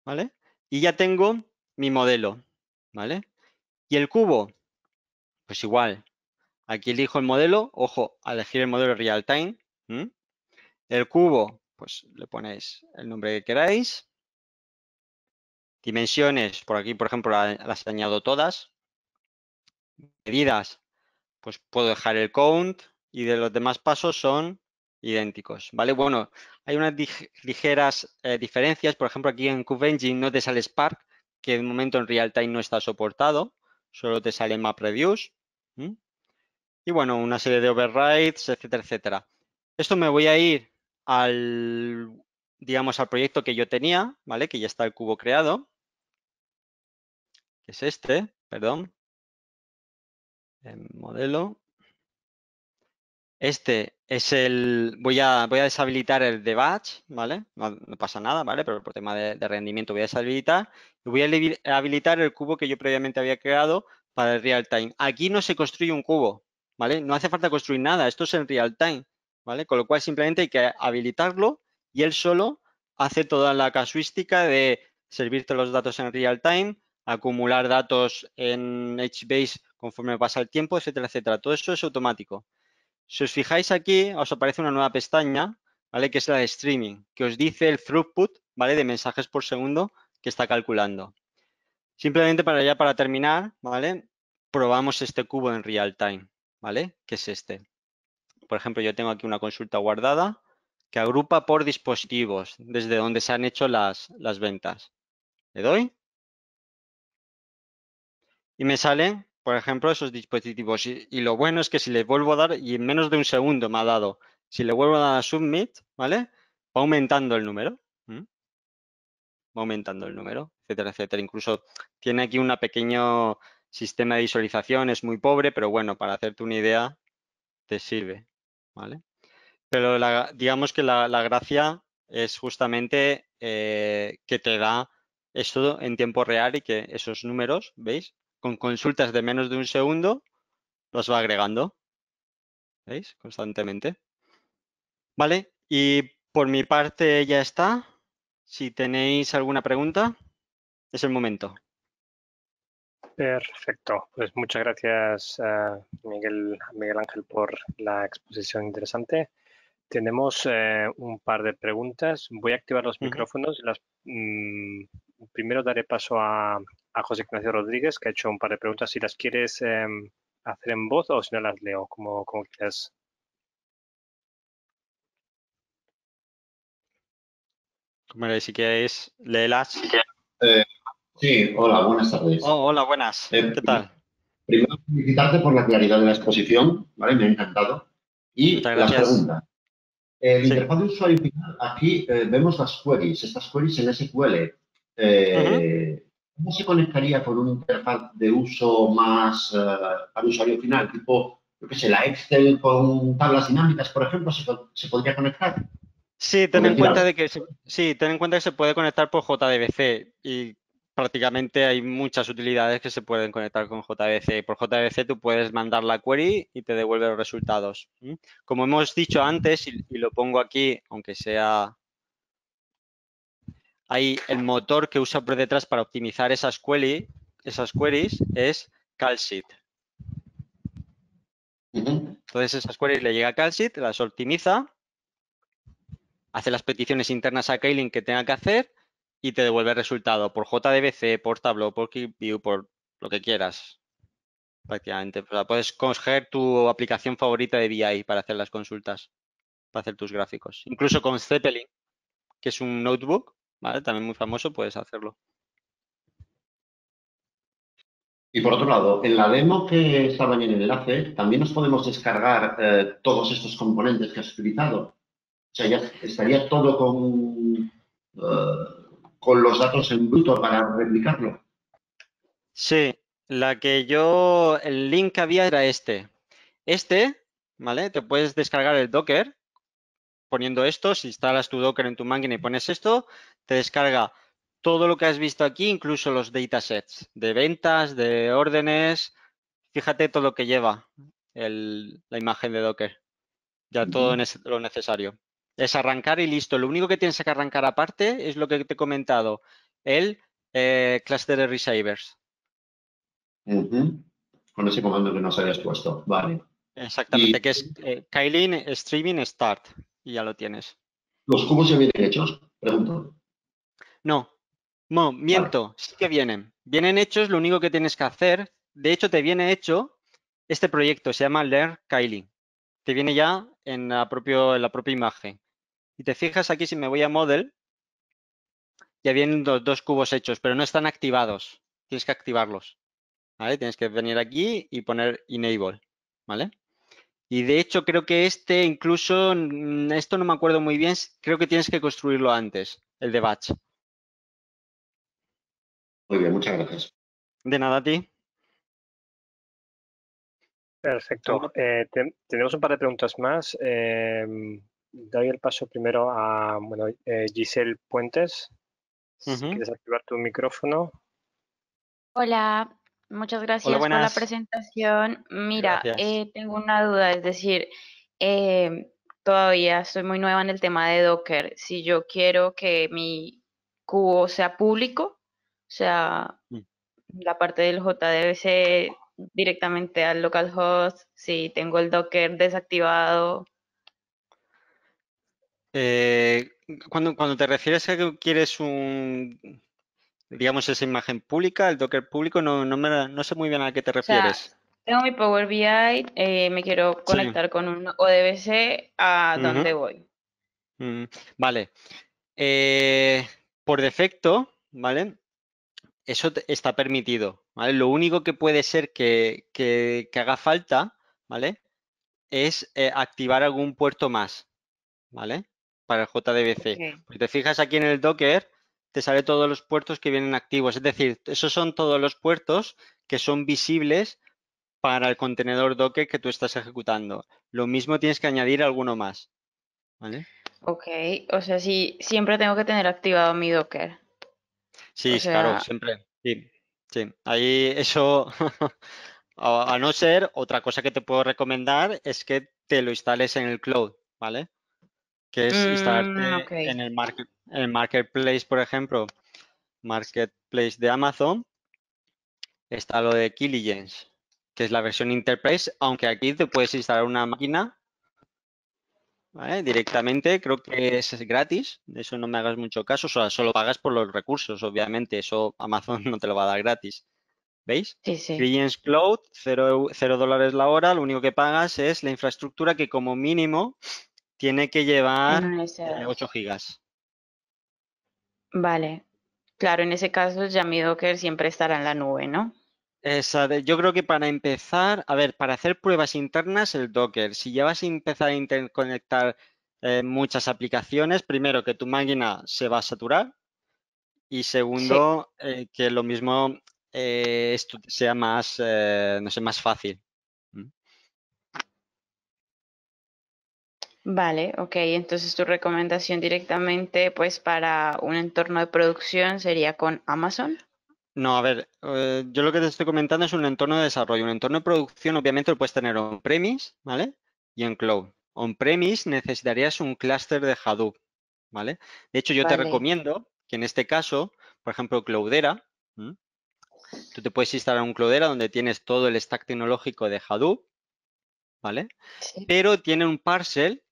¿Vale? Y ya tengo mi modelo. ¿Vale? Y el cubo, pues igual. Aquí elijo el modelo. Ojo, al elegir el modelo real time. El cubo, pues le ponéis el nombre que queráis. Dimensiones, por aquí, por ejemplo, las añado todas. Medidas, pues puedo dejar el count y de los demás pasos son idénticos, ¿vale? Bueno, hay unas ligeras eh, diferencias, por ejemplo, aquí en CubeEngine no te sale Spark, que de momento en Realtime no está soportado, solo te sale MapReduce. Y bueno, una serie de overrides, etcétera, etcétera. Esto me voy a ir al, digamos, al proyecto que yo tenía, ¿vale? Que ya está el cubo creado, que es este, perdón, el modelo. Este es el, voy a, voy a deshabilitar el de batch, ¿vale? No, pasa nada, ¿vale? Pero por tema de, de, rendimiento voy a deshabilitar. Y voy a habilitar el cubo que yo previamente había creado para el real time. Aquí no se construye un cubo, ¿vale? No hace falta construir nada, esto es en real time, ¿vale? Con lo cual simplemente hay que habilitarlo y él solo hace toda la casuística de servirte los datos en real time, acumular datos en HBase conforme pasa el tiempo, etcétera, etcétera. Todo eso es automático. Si os fijáis aquí, os aparece una nueva pestaña, ¿vale? Que es la de streaming, que os dice el throughput, ¿vale? De mensajes por segundo que está calculando. Simplemente para ya para terminar, ¿vale? Probamos este cubo en real time, ¿vale? Que es este. Por ejemplo, yo tengo aquí una consulta guardada que agrupa por dispositivos desde donde se han hecho las, las ventas. Le doy y me sale por ejemplo, esos dispositivos. Y, lo bueno es que si le vuelvo a dar, y en menos de un segundo me ha dado, si le vuelvo a dar a submit, ¿vale? Va aumentando el número. Va aumentando el número, etcétera, etcétera. Incluso tiene aquí un pequeño sistema de visualización, es muy pobre, pero bueno, para hacerte una idea, te sirve, ¿vale? Pero digamos que la, gracia es justamente eh, que te da esto en tiempo real y que esos números, ¿veis? con consultas de menos de un segundo, los va agregando. ¿Veis? Constantemente. ¿Vale? Y por mi parte ya está. Si tenéis alguna pregunta, es el momento. Perfecto. Pues muchas gracias, eh, Miguel, Miguel Ángel, por la exposición interesante. Tenemos eh, un par de preguntas. Voy a activar los micrófonos y las mm, primero daré paso a, José Ignacio Rodríguez, que ha hecho un par de preguntas. Si las quieres em, hacer en voz o si no las leo, como, quieras. si quieres, léelas. Eh, sí, hola, buenas tardes. Oh, hola, buenas. Eh, ¿Qué tal? Primero, felicitarte por la claridad de la exposición, ¿vale? Me ha encantado. Y las preguntas. Eh, el interfaz de usuario final, aquí vemos las queries, estas queries en SQL. ¿Cómo eh, se conectaría con una interfaz de uso más eh, al usuario final? Tipo, yo qué sé, la Excel con tablas dinámicas, por ejemplo, ¿se, podría conectar? Sí, ten en cuenta de que se, ten en cuenta que se puede conectar por JDBC y prácticamente hay muchas utilidades que se pueden conectar con JDBC. Por JDBC tú puedes mandar la query y te devuelve los resultados. Como hemos dicho antes, y lo pongo aquí, aunque sea hay el motor que usa por detrás para optimizar esas, queries es Calcit. Entonces esas queries le llega a Calcit, las optimiza, hace las peticiones internas a K-Link que tenga que hacer y te devuelve el resultado por JDBC, por Tableau, por View, por lo que quieras. Prácticamente. puedes coger tu aplicación favorita de BI para hacer las consultas, para hacer tus gráficos. Incluso con Zeppelin, que es un notebook, también muy famoso, puedes hacerlo. Y por otro lado, en la demo que estaba en el enlace, también nos podemos descargar eh, todos estos componentes que has utilizado. O sea, ya estaría todo con, eh, con los datos en bruto para replicarlo. Sí, la que yo, el link que había era este. Este, ¿vale? Te puedes descargar el Docker poniendo esto, si instalas tu Docker en tu máquina y pones esto, te descarga todo lo que has visto aquí, incluso los datasets de ventas, de órdenes. Fíjate todo lo que lleva la imagen de Docker. Ya todo lo necesario. Es arrancar y listo. Lo único que tienes que arrancar aparte es lo que te he comentado, el eh, cluster de receivers. Con ese comando que nos habías puesto. Vale. Exactamente, que es eh, Streaming Start, y ya lo tienes. ¿Los cubos ya vienen hechos? Pregunto. No, no, miento, sí que vienen. Vienen hechos, lo único que tienes que hacer, de hecho te viene hecho este proyecto, se llama Learn Kylie. Te viene ya en la, propia imagen. Y te fijas aquí, si me voy a Model, ya vienen los dos cubos hechos, pero no están activados. Tienes que activarlos. Tienes que venir aquí y poner Enable. ¿Vale? Y de hecho creo que este incluso, mm, esto no me acuerdo muy bien, creo que tienes que construirlo antes, el de batch. Muy bien, muchas gracias. De nada a ti. Perfecto. Eh, tenemos un par de preguntas más. Eh, doy el paso primero a bueno, eh, Giselle Puentes. quieres activar tu micrófono. Hola, Muchas gracias por la presentación. Mira, eh, tengo una duda, es decir, eh, todavía estoy muy nueva en el tema de Docker. Si yo quiero que mi cubo sea público, o sea, mm. la parte del JDBC directamente al localhost, si tengo el Docker desactivado. Eh, cuando, cuando te refieres a que quieres un digamos, esa imagen pública, el Docker público, no, no, me, no sé muy bien a qué te refieres. tengo mi Power BI, eh, me quiero conectar con un ODBC, ¿a dónde voy? vale. Eh, por defecto, ¿vale? Eso está permitido, Lo único que puede ser que, haga falta, ¿vale? Es eh, activar algún puerto más, ¿vale? Para el JDBC. Si te fijas aquí en el Docker, te sale todos los puertos que vienen activos. Es decir, esos son todos los puertos que son visibles para el contenedor Docker que tú estás ejecutando. Lo mismo tienes que añadir alguno más. ¿Vale? Ok, o sea, siempre tengo que tener activado mi Docker. Sí, claro, siempre. Sí, sí. Ahí eso, a no ser, otra cosa que te puedo recomendar es que te lo instales en el cloud, ¿vale? que es instalarte mm, en, el marketplace, por ejemplo, marketplace de Amazon, está lo de Killigence, que es la versión Enterprise, aunque aquí te puedes instalar una máquina directamente, creo que es gratis, de eso no me hagas mucho caso, o sea, solo pagas por los recursos, obviamente, eso Amazon no te lo va a dar gratis. ¿Veis? Sí, Cloud, 0 dólares la hora, lo único que pagas es la infraestructura que como mínimo tiene que llevar 8 eh, gigas. Vale. Claro, en ese caso ya mi Docker siempre estará en la nube, ¿no? yo creo que para empezar, a ver, para hacer pruebas internas, el Docker. Si ya vas a empezar a interconectar eh, muchas aplicaciones, primero que tu máquina se va a saturar y segundo eh, que lo mismo esto sea más, no sé, más fácil Vale, ok. Entonces tu recomendación directamente pues para un entorno de producción sería con Amazon. No, a ver, eh, yo lo que te estoy comentando es un entorno de desarrollo. Un entorno de producción obviamente lo puedes tener on-premise, ¿vale? Y en cloud. On-premise necesitarías un clúster de Hadoop, ¿vale? De hecho, yo te recomiendo que en este caso, por ejemplo, Cloudera, tú te puedes instalar un Cloudera donde tienes todo el stack tecnológico de Hadoop, ¿vale? Pero tiene un parcel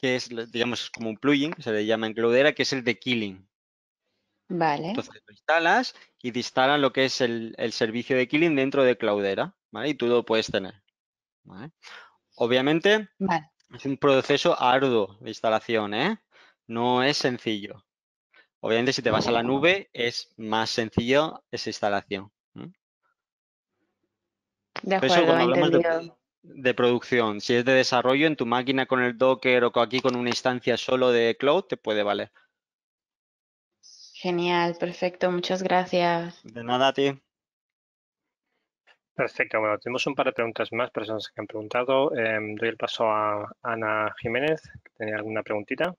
que es, digamos, como un plugin, se le llama en Cloudera, que es el de Killing. Vale. Entonces lo instalas y te instalan lo que es el, servicio de Killing dentro de Cloudera, ¿vale? Y tú lo puedes tener. Obviamente es un proceso arduo de instalación, ¿eh? No es sencillo. Obviamente si te vas a la nube es más sencillo esa instalación. De acuerdo, entendido de producción. Si es de desarrollo en tu máquina con el Docker o aquí con una instancia solo de cloud, te puede valer. Genial, perfecto, muchas gracias. De nada a ti. Perfecto, bueno, tenemos un par de preguntas más, personas que han preguntado. Em, doy el paso a Ana Jiménez, que tenía alguna preguntita.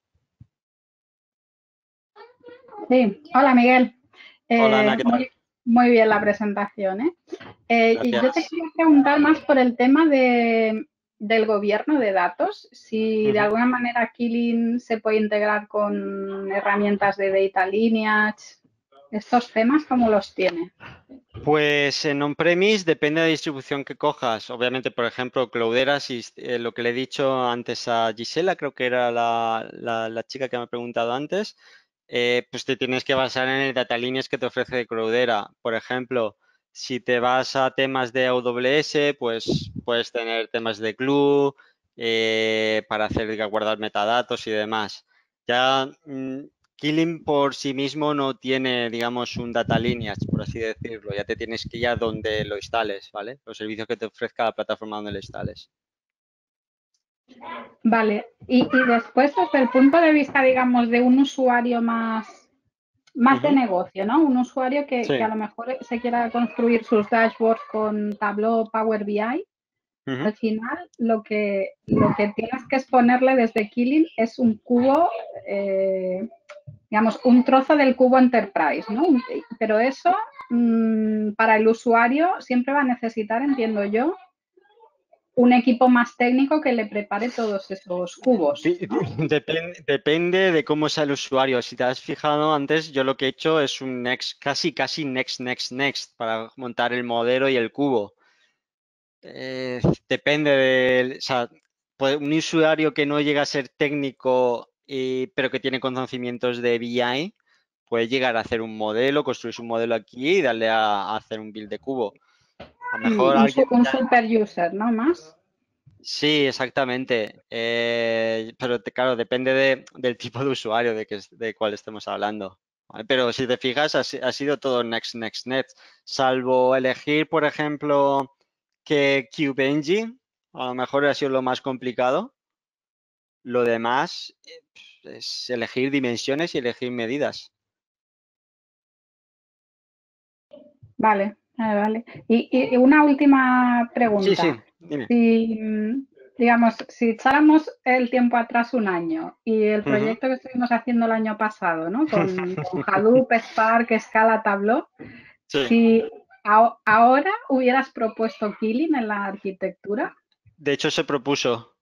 Sí, hola Miguel. hola Ana, eh, ¿qué tal? Muy bien la presentación. ¿eh? Eh, y yo te quería preguntar más por el tema del gobierno de datos, si de alguna manera Killing se puede integrar con herramientas de data lineage, estos temas, ¿cómo los tiene? Pues en on-premise depende de la distribución que cojas. Obviamente, por ejemplo, Cloudera, si, eh, lo que le he dicho antes a Gisela, creo que era la chica que me ha preguntado antes, eh, pues te tienes que basar en el data que te ofrece Crowdera. Por ejemplo, si te vas a temas de AWS, pues puedes tener temas de glue eh, para hacer guardar metadatos y demás. Ya mm, Killing por sí mismo no tiene, digamos, un data lineage, por así decirlo. Ya te tienes que ir a donde lo instales, ¿vale? Los servicios que te ofrezca la plataforma donde lo instales. Vale, y, después desde el punto de vista, digamos, de un usuario más, más de negocio, ¿no? Un usuario que, a lo mejor se quiera construir sus dashboards con Tableau, Power BI. Al final, lo que, lo que tienes que exponerle desde Killing es un cubo, eh, digamos, un trozo del cubo Enterprise, ¿no? Pero eso, mm, para el usuario, siempre va a necesitar, entiendo yo, un equipo más técnico que le prepare todos esos cubos. Depende, de cómo sea el usuario. Si te has fijado antes, yo lo que he hecho es un next, casi, casi next, next, next para montar el modelo y el cubo. Eh, depende de, o sea, un usuario que no llega a ser técnico, eh, pero que tiene conocimientos de BI, puede llegar a hacer un modelo, construir un modelo aquí y darle a hacer un build de cubo a un, super user, ¿no? Más. Sí, exactamente. Eh, pero claro, depende del tipo de usuario de, que, de cuál estemos hablando. Pero si te fijas, ha, sido todo Next, Next, Next. Salvo elegir, por ejemplo, que Cube Engine, a lo mejor ha sido lo más complicado. Lo demás eh, es elegir dimensiones y elegir medidas. Vale, Ah, vale. Y, una última pregunta. Sí, sí, Si, digamos, si echáramos el tiempo atrás un año y el proyecto que estuvimos haciendo el año pasado, ¿no? Con, Hadoop, Spark, Scala, Tableau. Si ahora hubieras propuesto Killing en la arquitectura. De hecho, se propuso.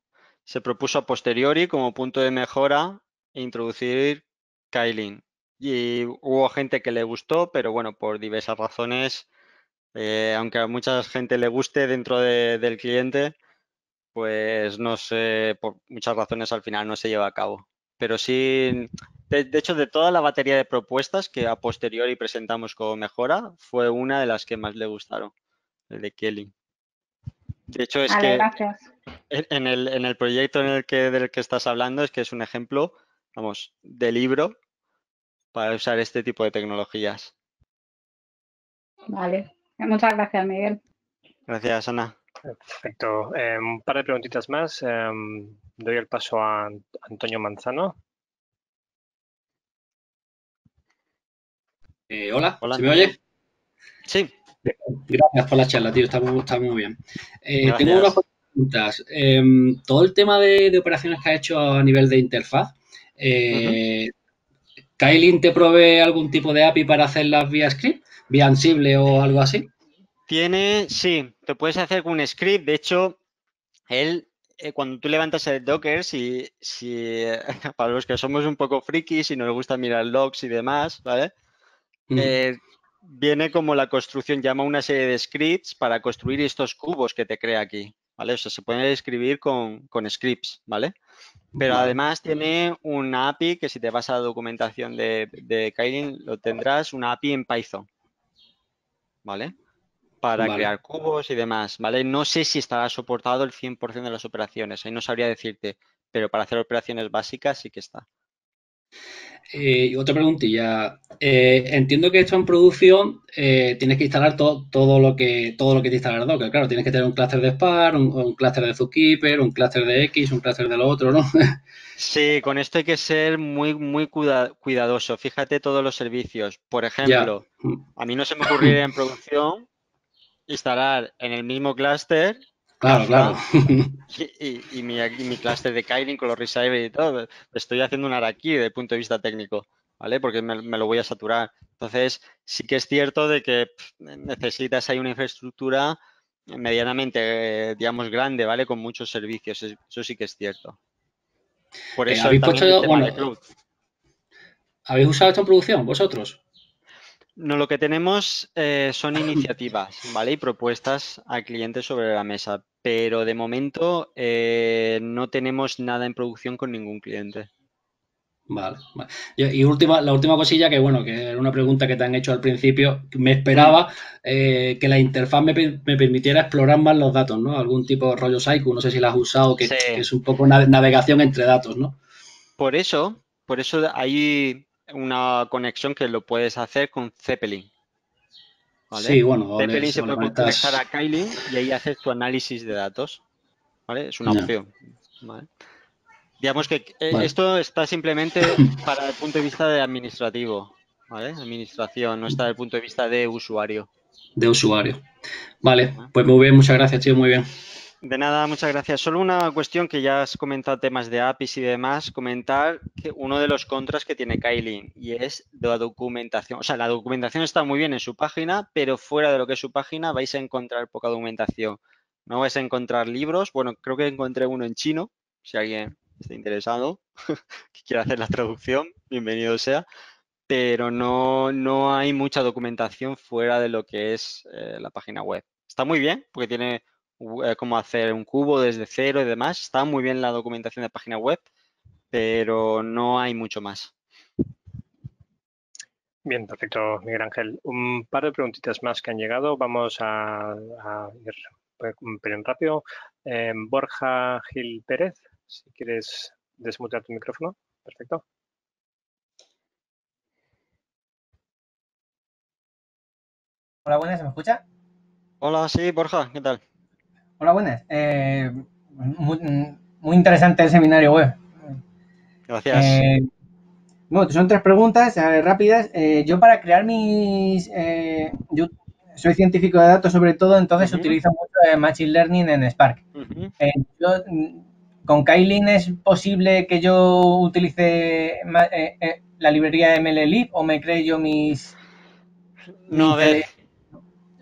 Se propuso a posteriori como punto de mejora e introducir Kylin. Y hubo gente que le gustó, pero bueno, por diversas razones eh, aunque a mucha gente le guste dentro del cliente, pues no sé, por muchas razones al final no se lleva a cabo. Pero sí, de, hecho, de toda la batería de propuestas que a posteriori presentamos como mejora, fue una de las que más le gustaron, el de Kelly. De hecho, es que En, el, en el proyecto en el que, del que estás hablando es que es un ejemplo, vamos, de libro para usar este tipo de tecnologías. Vale. Muchas gracias, Miguel. Gracias, Ana. Perfecto. Eh, un par de preguntitas más. Eh, doy el paso a Antonio Manzano. Eh, hola, ¿se me oye? Sí. Gracias por la charla, tío. Está muy, bien. tengo unas preguntas. todo el tema de, operaciones que ha hecho a nivel de interfaz, eh, ¿Kailin te provee algún tipo de API para hacerlas vía script, vía Ansible o algo así? Tiene, sí, te puedes hacer un script. De hecho, él, eh, cuando tú levantas el Docker, si, si para los que somos un poco frikis y nos gusta mirar logs y demás, ¿vale? Eh, viene como la construcción, llama una serie de scripts para construir estos cubos que te crea aquí se puede escribir con, scripts, ¿vale? Pero además tiene una API que si te vas a la documentación de, de lo tendrás, una API en Python, ¿vale? Para crear cubos y demás, ¿vale? No sé si estará soportado el 100% de las operaciones, ahí no sabría decirte, pero para hacer operaciones básicas sí que está. Eh, y otra preguntilla. Eh, entiendo que esto en producción eh, tienes que instalar todo lo que todo lo que te instala el Docker. Claro, tienes que tener un clúster de Spark, un, clúster de Zookeeper, un clúster de X, un clúster de lo otro, ¿no? Sí, con esto hay que ser muy, muy cuidadoso. Fíjate todos los servicios. Por ejemplo, a mí no se me ocurriría en producción instalar en el mismo clúster Claro, claro. Y, mi, clase de Kylin con los residers y todo, estoy haciendo un araquí desde el punto de vista técnico, ¿vale? Porque me, lo voy a saturar. Entonces, sí que es cierto de que necesitas ahí una infraestructura medianamente, eh, digamos, grande, ¿vale? Con muchos servicios, eso sí que es cierto. Por eh, eso ¿habéis, ¿Habéis usado esto en producción vosotros? No, lo que tenemos eh, son iniciativas, ¿vale? Y propuestas a clientes sobre la mesa, pero de momento eh, no tenemos nada en producción con ningún cliente. Vale, Y, última, la última cosilla que, bueno, que era una pregunta que te han hecho al principio, me esperaba eh, que la interfaz me, permitiera explorar más los datos, ¿no? Algún tipo de rollo Saiku, no sé si la has usado, que, es un poco una navegación entre datos, ¿no? Por eso, por eso ahí una conexión que lo puedes hacer con Zeppelin. ¿vale? Sí, bueno, Zeppelin se puede conectar a Kylie y ahí haces tu análisis de datos. ¿vale? Es una opción. Digamos que eh, esto está simplemente para el punto de vista de administrativo, ¿vale? Administración, no está del punto de vista de usuario. De usuario. Vale, pues muy bien, muchas gracias, tío, muy bien. De nada, muchas gracias. Solo una cuestión que ya has comentado temas de APIs y demás, comentar que uno de los contras que tiene Kylie y es la documentación. O sea, la documentación está muy bien en su página, pero fuera de lo que es su página vais a encontrar poca documentación. No vais a encontrar libros. Bueno, creo que encontré uno en chino, si alguien está interesado, que quiera hacer la traducción, bienvenido sea. Pero no, no hay mucha documentación fuera de lo que es eh, la página web. Está muy bien, porque tiene eh, cómo hacer un cubo desde cero y demás. Está muy bien la documentación de página web, pero no hay mucho más. Bien, perfecto, Miguel Ángel. Un par de preguntitas más que han llegado. Vamos a, ir un rápido. Eh, Borja Gil Pérez, si quieres desmutear tu micrófono. Perfecto. Hola, buenas, ¿se me escucha? Hola, sí, Borja, ¿qué tal? Hola, buenas. Eh, muy, interesante el seminario web. Gracias. Eh, bueno, son tres preguntas rápidas. Eh, yo para crear mis... yo soy científico de datos sobre todo, entonces utilizo mucho Machine Learning en Spark. Mm, ¿Con Kylin es posible que yo utilice la librería MLLib o me cree yo mis... No,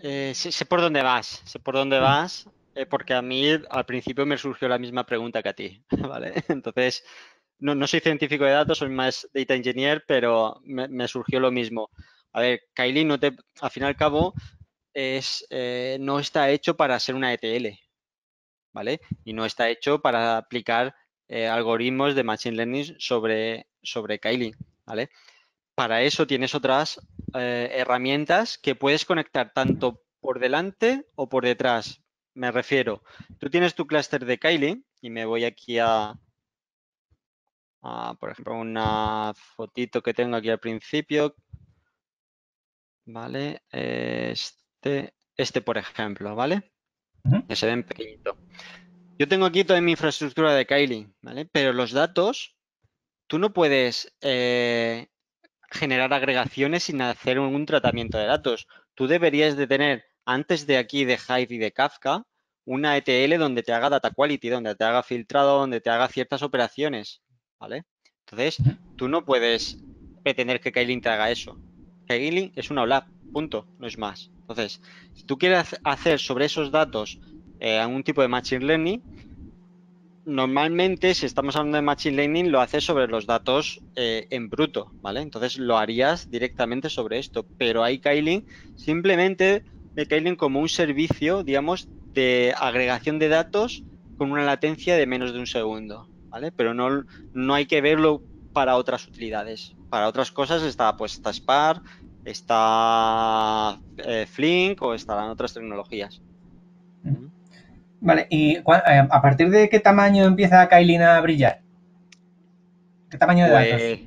sé, sé, por dónde vas, sé por dónde vas. Eh, porque a mí al principio me surgió la misma pregunta que a ti, ¿vale? Entonces, no, soy científico de datos, soy más data engineer, pero me, surgió lo mismo. A ver, Kylie, no te, al fin y al cabo, es, eh, no está hecho para ser una ETL, ¿vale? Y no está hecho para aplicar eh, algoritmos de Machine Learning sobre, sobre Kylie, ¿vale? Para eso tienes otras herramientas que puedes conectar tanto por delante o por detrás, me refiero, tú tienes tu clúster de Kylie y me voy aquí a, por ejemplo, una fotito que tengo aquí al principio. Vale, este, este por ejemplo, ¿vale? Que se ven pequeñito. Yo tengo aquí toda mi infraestructura de Kylie, ¿vale? Pero los datos, tú no puedes eh, generar agregaciones sin hacer un, un tratamiento de datos. Tú deberías de tener antes de aquí de Hive y de Kafka, una ETL donde te haga data quality, donde te haga filtrado, donde te haga ciertas operaciones, ¿vale? Entonces, tú no puedes pretender que Kailin te haga eso. Kailin es una OLAP, punto, no es más. Entonces, si tú quieres hacer sobre esos datos eh, algún tipo de Machine Learning, normalmente, si estamos hablando de Machine Learning, lo haces sobre los datos eh, en bruto, ¿vale? Entonces, lo harías directamente sobre esto, pero ahí Kailin simplemente de Kylin como un servicio, digamos, de agregación de datos con una latencia de menos de un segundo, ¿vale? Pero no, no hay que verlo para otras utilidades. Para otras cosas está, pues, está Spark, está eh, Flink o estarán otras tecnologías. Vale, ¿y eh, a partir de qué tamaño empieza Kailin a brillar? ¿Qué tamaño de pues, datos?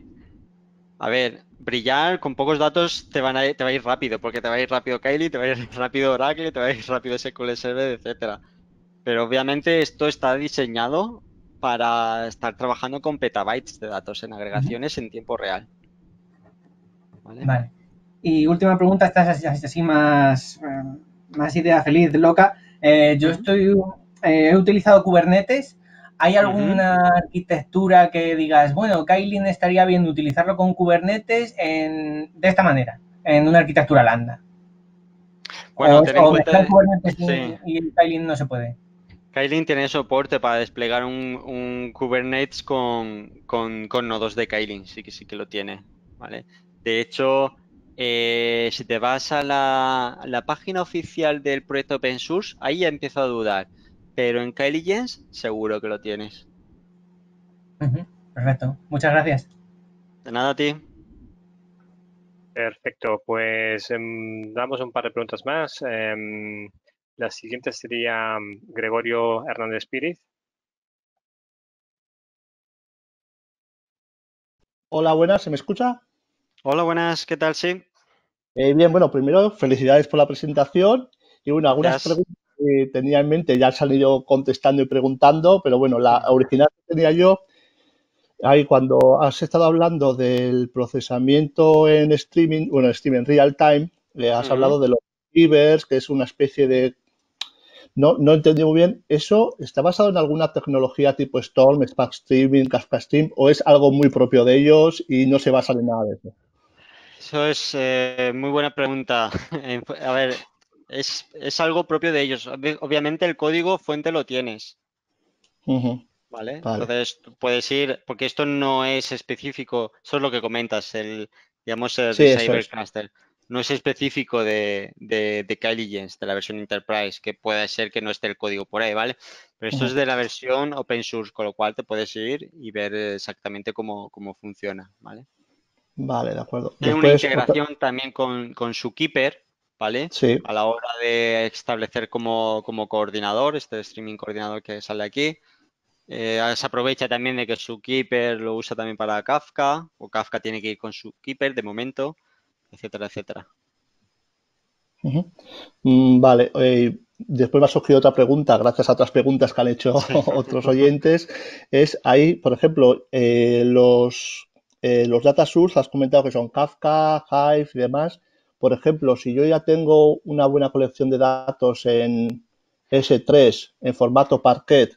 A ver, brillar con pocos datos te, van a, te va a ir rápido, porque te va a ir rápido Kylie, te va a ir rápido Oracle, te va a ir rápido SQL Server, etcétera. Pero obviamente esto está diseñado para estar trabajando con petabytes de datos en agregaciones en tiempo real. Vale. Y última pregunta, esta es así más, eh, más idea feliz, loca. Eh, yo estoy, eh, he utilizado Kubernetes ¿Hay alguna arquitectura que digas, bueno, Kylin estaría bien utilizarlo con Kubernetes de esta manera, en una arquitectura lambda? Bueno, cuenta... Kubernetes sí. y Kylin no se puede. Kylin tiene soporte para desplegar un, Kubernetes con, nodos de Kylin, sí que sí que lo tiene, ¿vale? De hecho, eh, si te vas a la, página oficial del proyecto Open ahí ya empiezo a dudar, pero en Kylie Jens seguro que lo tienes. Perfecto. Muchas gracias. De nada a ti. Perfecto. Pues em, damos un par de preguntas más. Em, la siguiente sería mm, Gregorio Hernández Píriz. Hola, buenas, ¿se me escucha? Hola, buenas, ¿qué tal? Sí. Eh, bien, bueno, primero, felicidades por la presentación y bueno, algunas preguntas eh, tenía en mente, ya han salido contestando y preguntando, pero bueno, la original que tenía yo, ahí cuando has estado hablando del procesamiento en streaming, bueno, streaming real time, le has hablado de los rivers, que es una especie de... No, no entendí muy bien, ¿eso está basado en alguna tecnología tipo Storm, Spark Streaming, Kafka Stream, o es algo muy propio de ellos y no se basa en nada de eso? Eso es eh, muy buena pregunta. a ver, es, algo propio de ellos. Obviamente el código fuente lo tienes. ¿Vale? Entonces puedes ir, porque esto no es específico, eso es lo que comentas, el, digamos, el No es específico de, de, de de la versión Enterprise, que puede ser que no esté el código por ahí, ¿vale? Pero esto es de la versión open source, con lo cual te puedes ir y ver exactamente cómo, funciona, ¿vale? Vale, de acuerdo. Tiene una integración también con, con Keeper, ¿vale? A la hora de establecer como, coordinador, este streaming coordinador que sale aquí, eh, se aprovecha también de que su keeper lo usa también para Kafka, o Kafka tiene que ir con su keeper de momento, etcétera, etcétera. Mm, vale, eh, después me ha surgido otra pregunta, gracias a otras preguntas que han hecho otros oyentes, es ahí, por ejemplo, eh, los, los data source, has comentado que son Kafka, Hive y demás, por ejemplo, si yo ya tengo una buena colección de datos en S3, en formato Parquet,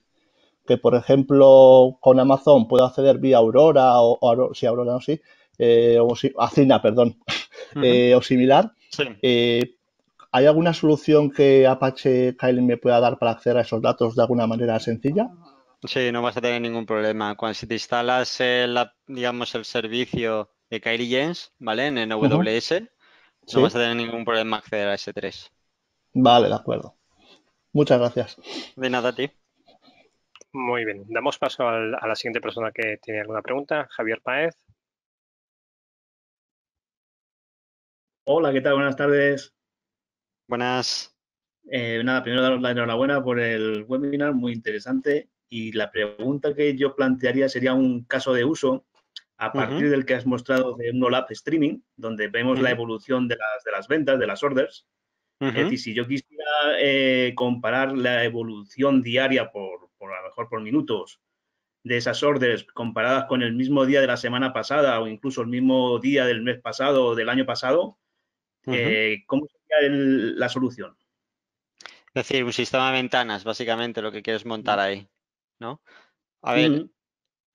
que por ejemplo con Amazon puedo acceder vía Aurora o, si Aurora no sí, eh, o si, Acina, perdón, eh, o similar. Eh, ¿Hay alguna solución que Apache Kylie me pueda dar para acceder a esos datos de alguna manera sencilla? Sí, no vas a tener ningún problema. Cuando si te instalas el, digamos, el servicio de Kylie Jens, ¿vale? En, AWS, no vas a tener ningún problema acceder a S3. Vale, de acuerdo. Muchas gracias. De nada a ti. Muy bien. Damos paso a la siguiente persona que tiene alguna pregunta. Javier Paez. Hola, ¿qué tal? Buenas tardes. Buenas. Eh, nada, primero daros la enhorabuena por el webinar, muy interesante. Y la pregunta que yo plantearía sería un caso de uso a partir del que has mostrado de un OLAP streaming, donde vemos la evolución de las, ventas, de las orders. Es decir, si yo quisiera eh, comparar la evolución diaria, por, a lo mejor por minutos, de esas orders comparadas con el mismo día de la semana pasada o incluso el mismo día del mes pasado o del año pasado, eh, ¿cómo sería la solución? Es decir, un sistema de ventanas, básicamente, lo que quieres montar ahí, ¿no? A ver,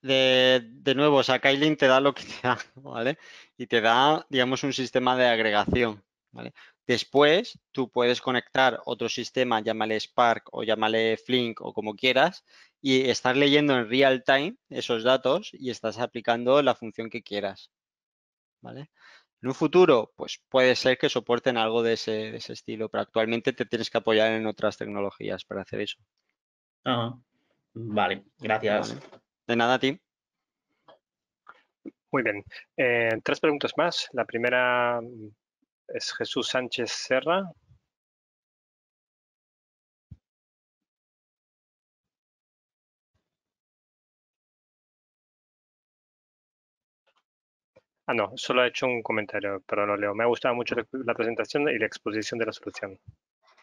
de, nuevo, o sea, Kylin te da lo que te da, ¿vale? Y te da, digamos, un sistema de agregación, ¿vale? Después, tú puedes conectar otro sistema, llámale Spark o llámale Flink o como quieras, y estar leyendo en real time esos datos y estás aplicando la función que quieras, ¿vale? En un futuro, pues puede ser que soporten algo de ese, estilo, pero actualmente te tienes que apoyar en otras tecnologías para hacer eso. Vale, gracias. De nada, Tim. Muy bien. Eh, tres preguntas más. La primera mm, es Jesús Sánchez Serra. Ah, no, solo ha hecho un comentario, pero lo leo. Me ha gustado mucho la presentación y la exposición de la solución.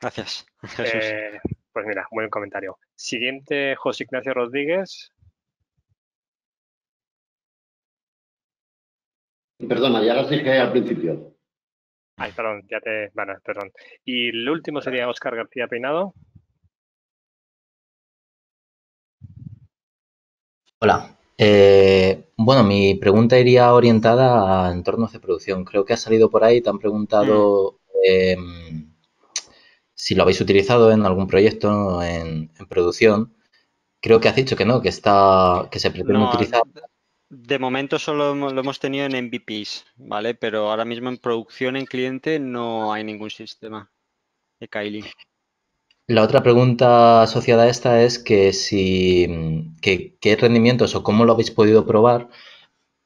Gracias. Eh, pues mira, buen comentario. Siguiente, José Ignacio Rodríguez. Perdona, ya lo dije al principio. Ay, perdón, ya te. Bueno, perdón. Y el último sería Oscar García Peinado. Hola. Eh, bueno, mi pregunta iría orientada a entornos de producción. Creo que ha salido por ahí, te han preguntado mm. em, si lo habéis utilizado en algún proyecto en, producción. Creo que has dicho que no, que está, que se pretende utilizar. De momento solo lo hemos tenido en MVPs, ¿vale? Pero ahora mismo en producción en cliente no hay ningún sistema de Kylie. La otra pregunta asociada a esta es que si qué rendimientos o cómo lo habéis podido probar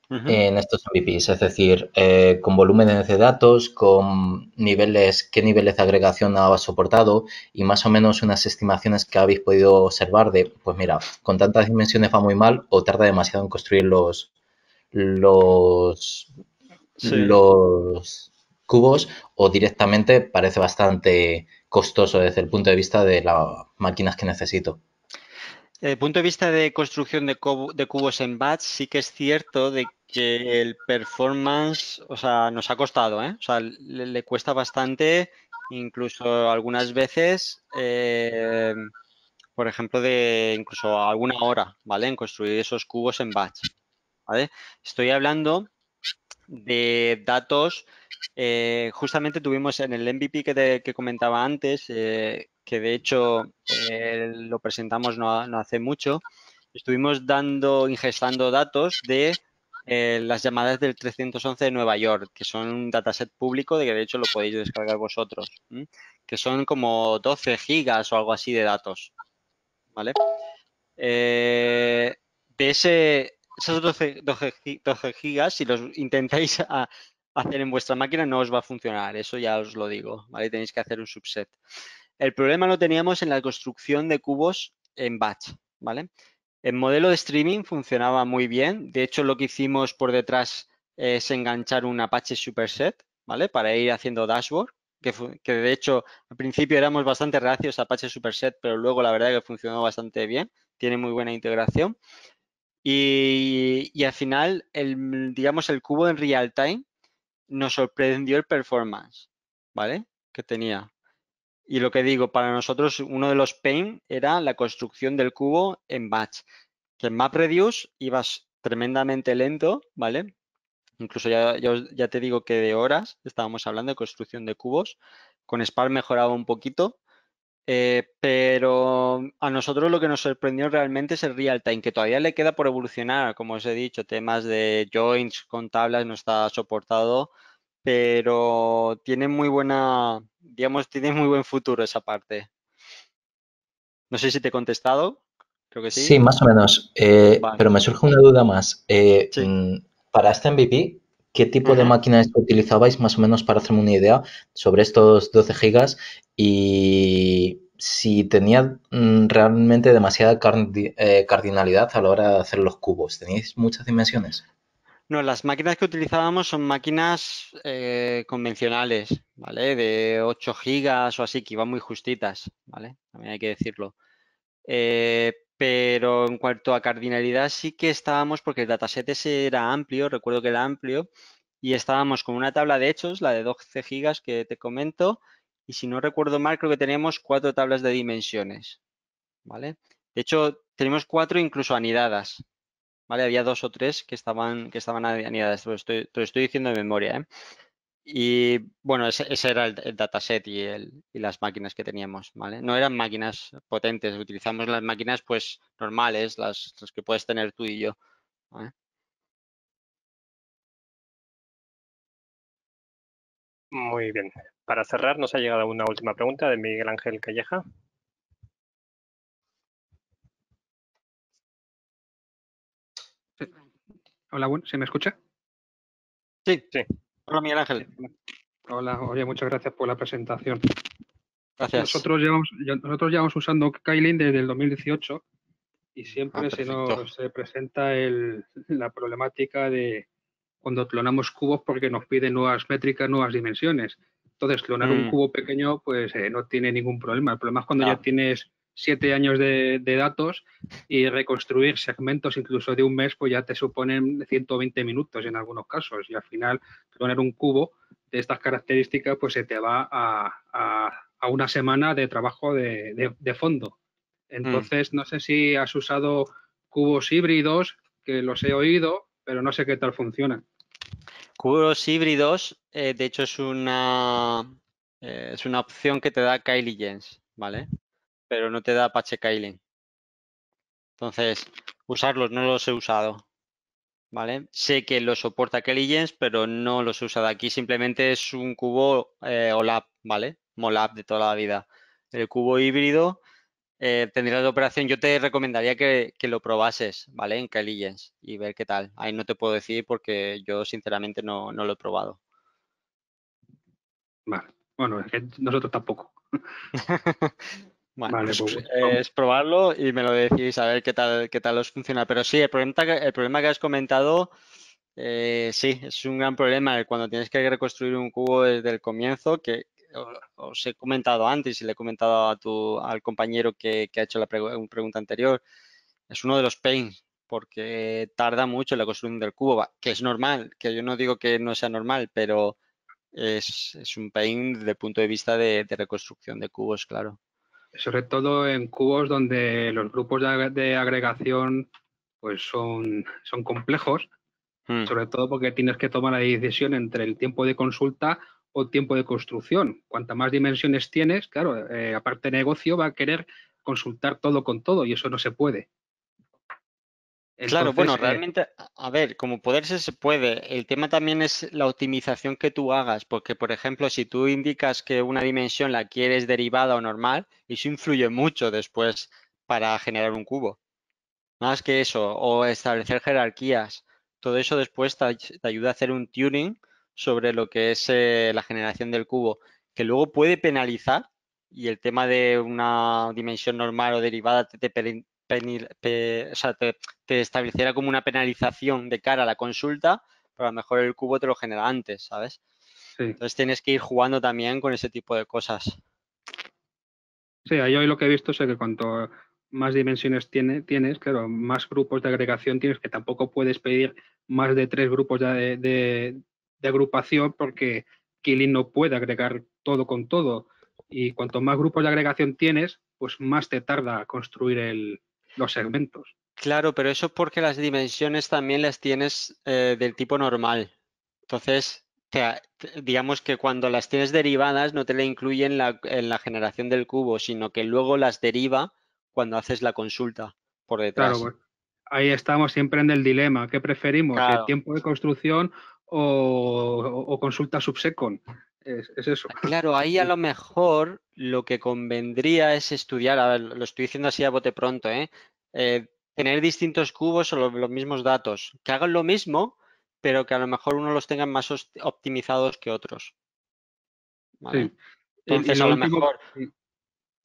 en estos MVPs, es decir, eh, con volúmenes de datos, con niveles, qué niveles de agregación ha soportado y más o menos unas estimaciones que habéis podido observar de, pues mira, con tantas dimensiones va muy mal o tarda demasiado en construir los los cubos o directamente parece bastante costoso desde el punto de vista de las máquinas que necesito. Desde el punto de vista de construcción de, cubos en batch, sí que es cierto de que el performance, o sea, nos ha costado, ¿eh? O sea, le, cuesta bastante, incluso algunas veces, eh, por ejemplo, de incluso alguna hora, ¿vale? En construir esos cubos en batch, Estoy hablando de datos, eh, justamente tuvimos en el MVP que, que comentaba antes, eh, que de hecho eh, lo presentamos no, hace mucho, estuvimos dando, ingestando datos de eh, las llamadas del 311 de Nueva York, que son un dataset público de que de hecho lo podéis descargar vosotros, que son como 12 gigas o algo así de datos. ¿Vale? Eh, de ese, esos 12, 12, gigas, si los intentáis hacer en vuestra máquina, no os va a funcionar. Eso ya os lo digo. ¿vale? Tenéis que hacer un subset. El problema lo teníamos en la construcción de cubos en batch, ¿vale? El modelo de streaming funcionaba muy bien. De hecho, lo que hicimos por detrás es enganchar un Apache Superset, ¿vale? Para ir haciendo dashboard, que, de hecho al principio éramos bastante reacios a Apache Superset, pero luego la verdad es que funcionó bastante bien. Tiene muy buena integración. Y, al final, el, digamos, el cubo en real time nos sorprendió el performance, ¿vale? Que tenía. Y lo que digo, para nosotros uno de los pain era la construcción del cubo en batch, que en MapReduce ibas tremendamente lento, ¿vale? Incluso ya, ya, ya te digo que de horas estábamos hablando de construcción de cubos, con Spark mejoraba un poquito, eh, pero a nosotros lo que nos sorprendió realmente es el real time, que todavía le queda por evolucionar, como os he dicho, temas de joins con tablas no está soportado, pero tiene muy buena, digamos, tiene muy buen futuro esa parte. No sé si te he contestado, creo que sí. Sí, más o menos, eh, pero me surge una duda más. Eh, mm, para este MVP, ¿qué tipo de máquinas utilizabais más o menos para hacerme una idea sobre estos 12 gigas y si tenía mm, realmente demasiada eh, cardinalidad a la hora de hacer los cubos? ¿tenéis muchas dimensiones? No, las máquinas que utilizábamos son máquinas eh, convencionales, ¿vale? De 8 gigas o así, que iban muy justitas, ¿vale? También hay que decirlo. Eh, pero en cuanto a cardinalidad sí que estábamos, porque el dataset ese era amplio, recuerdo que era amplio, y estábamos con una tabla de hechos, la de 12 gigas que te comento, y si no recuerdo mal, creo que teníamos cuatro tablas de dimensiones, ¿vale? De hecho, tenemos cuatro incluso anidadas, había dos o tres que estaban, que estaban te lo estoy, estoy diciendo de memoria, ¿eh? Y bueno, ese, era el, dataset y, el, y, las máquinas que teníamos, ¿vale? No eran máquinas potentes, utilizamos las máquinas pues normales, las, las que puedes tener tú y yo, Muy bien. Para cerrar, nos ha llegado una última pregunta de Miguel Ángel Calleja. Hola, ¿se me escucha? Sí, sí. Hola, Ángel. Hola, oye, muchas gracias por la presentación. Gracias. Nosotros llevamos, nosotros usando Kylin desde el 2018 y siempre ah, se nos presenta la problemática de cuando clonamos cubos porque nos piden nuevas métricas, nuevas dimensiones. Entonces, clonar un mm. cubo pequeño pues eh, no tiene ningún problema. El problema es cuando ya tienes siete años de, datos y reconstruir segmentos incluso de un mes, pues ya te suponen 120 minutos en algunos casos. Y al final, poner un cubo de estas características, pues se te va a, a, una semana de trabajo de, de, fondo. Mm. Entonces, no sé si has usado cubos híbridos, que los he oído, pero no sé qué tal funcionan. Cubos híbridos, eh, de hecho, es una, eh, es una opción que te da Kylie Jens, ¿vale? pero no te da Apache Entonces, usarlos no los he usado. ¿Vale? Sé que lo soporta Intelligence, pero no los he usado aquí. Simplemente es un cubo eh, OLAP, ¿vale? MOLAP de toda la vida. El cubo híbrido eh, tendría la operación. Yo te recomendaría que, lo probases, ¿vale? En Intelligence y ver qué tal. Ahí no te puedo decir porque yo sinceramente no, lo he probado. Bueno, nosotros tampoco. Pues, pues, eh, es probarlo y me lo decís a ver qué tal, qué tal os funciona. Pero sí, el problema que, el problema que has comentado, eh, sí, es un gran problema eh, cuando tienes que reconstruir un cubo desde el comienzo, que os he comentado antes y le he comentado a tu, al compañero que, ha hecho la pregunta anterior, es uno de los pains porque tarda mucho la construcción del cubo, que es normal, que yo no digo que no sea normal, pero es, es un pain desde el punto de vista de reconstrucción de cubos, claro sobre todo en cubos donde los grupos de, agregación pues son, son complejos, hmm. sobre todo porque tienes que tomar la decisión entre el tiempo de consulta o tiempo de construcción. Cuanta más dimensiones tienes, claro, eh, aparte aparte negocio va a querer consultar todo con todo y eso no se puede claro, bueno, eh, realmente, a ver, como poderse se puede. El tema también es la optimización que tú hagas, porque, por ejemplo, si tú indicas que una dimensión la quieres derivada o normal, eso influye mucho después para generar un cubo. Más que eso, o establecer jerarquías. Todo eso después te, ayuda a hacer un tuning sobre lo que es eh, la generación del cubo, que luego puede penalizar y el tema de una dimensión normal o derivada te, te, te, estableciera como una penalización de cara a la consulta, pero a lo mejor el cubo te lo genera antes, ¿sabes? Entonces tienes que ir jugando también con ese tipo de cosas. Sí, ahí hoy lo que he visto es que cuanto más dimensiones tiene, tienes, claro, más grupos de agregación tienes, que tampoco puedes pedir más de tres grupos de, de, de agrupación porque Killing no puede agregar todo con todo. Y cuanto más grupos de agregación tienes, pues más te tarda construir el, los segmentos. Claro, pero eso es porque las dimensiones también las tienes eh, del tipo normal. Entonces, digamos que cuando las tienes derivadas no te la incluyen en la generación del cubo, sino que luego las deriva cuando haces la consulta por detrás. Claro, pues, ahí estamos siempre en el dilema. ¿Qué preferimos? ¿El tiempo de construcción o, o consulta subsecond? Ah, claro, ahí a lo mejor lo que convendría es estudiar, a lo estoy diciendo así a bote pronto, ¿eh? eh tener distintos cubos o los, mismos datos, que hagan lo mismo, pero que a lo mejor uno los tengan más optimizados que otros. Entonces, a lo mejor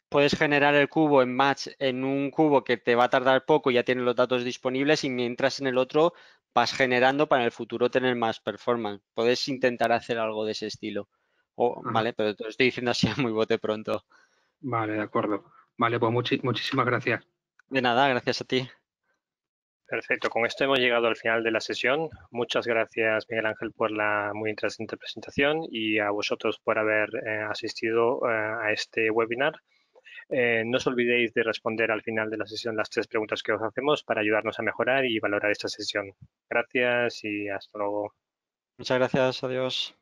puedes generar el cubo en Match en un cubo que te va a tardar poco, y ya tienes los datos disponibles y mientras en el otro vas generando para en el futuro tener más performance. Puedes intentar hacer algo de ese estilo. Oh, vale, pero te lo estoy diciendo así muy bote pronto. Vale, de acuerdo. Vale, pues muchísimas gracias. De nada, gracias a ti. Perfecto, con esto hemos llegado al final de la sesión. Muchas gracias, Miguel Ángel, por la muy interesante presentación y a vosotros por haber eh, asistido eh, a este webinar. Eh, no os olvidéis de responder al final de la sesión las tres preguntas que os hacemos para ayudarnos a mejorar y valorar esta sesión. Gracias y hasta luego. Muchas gracias, adiós.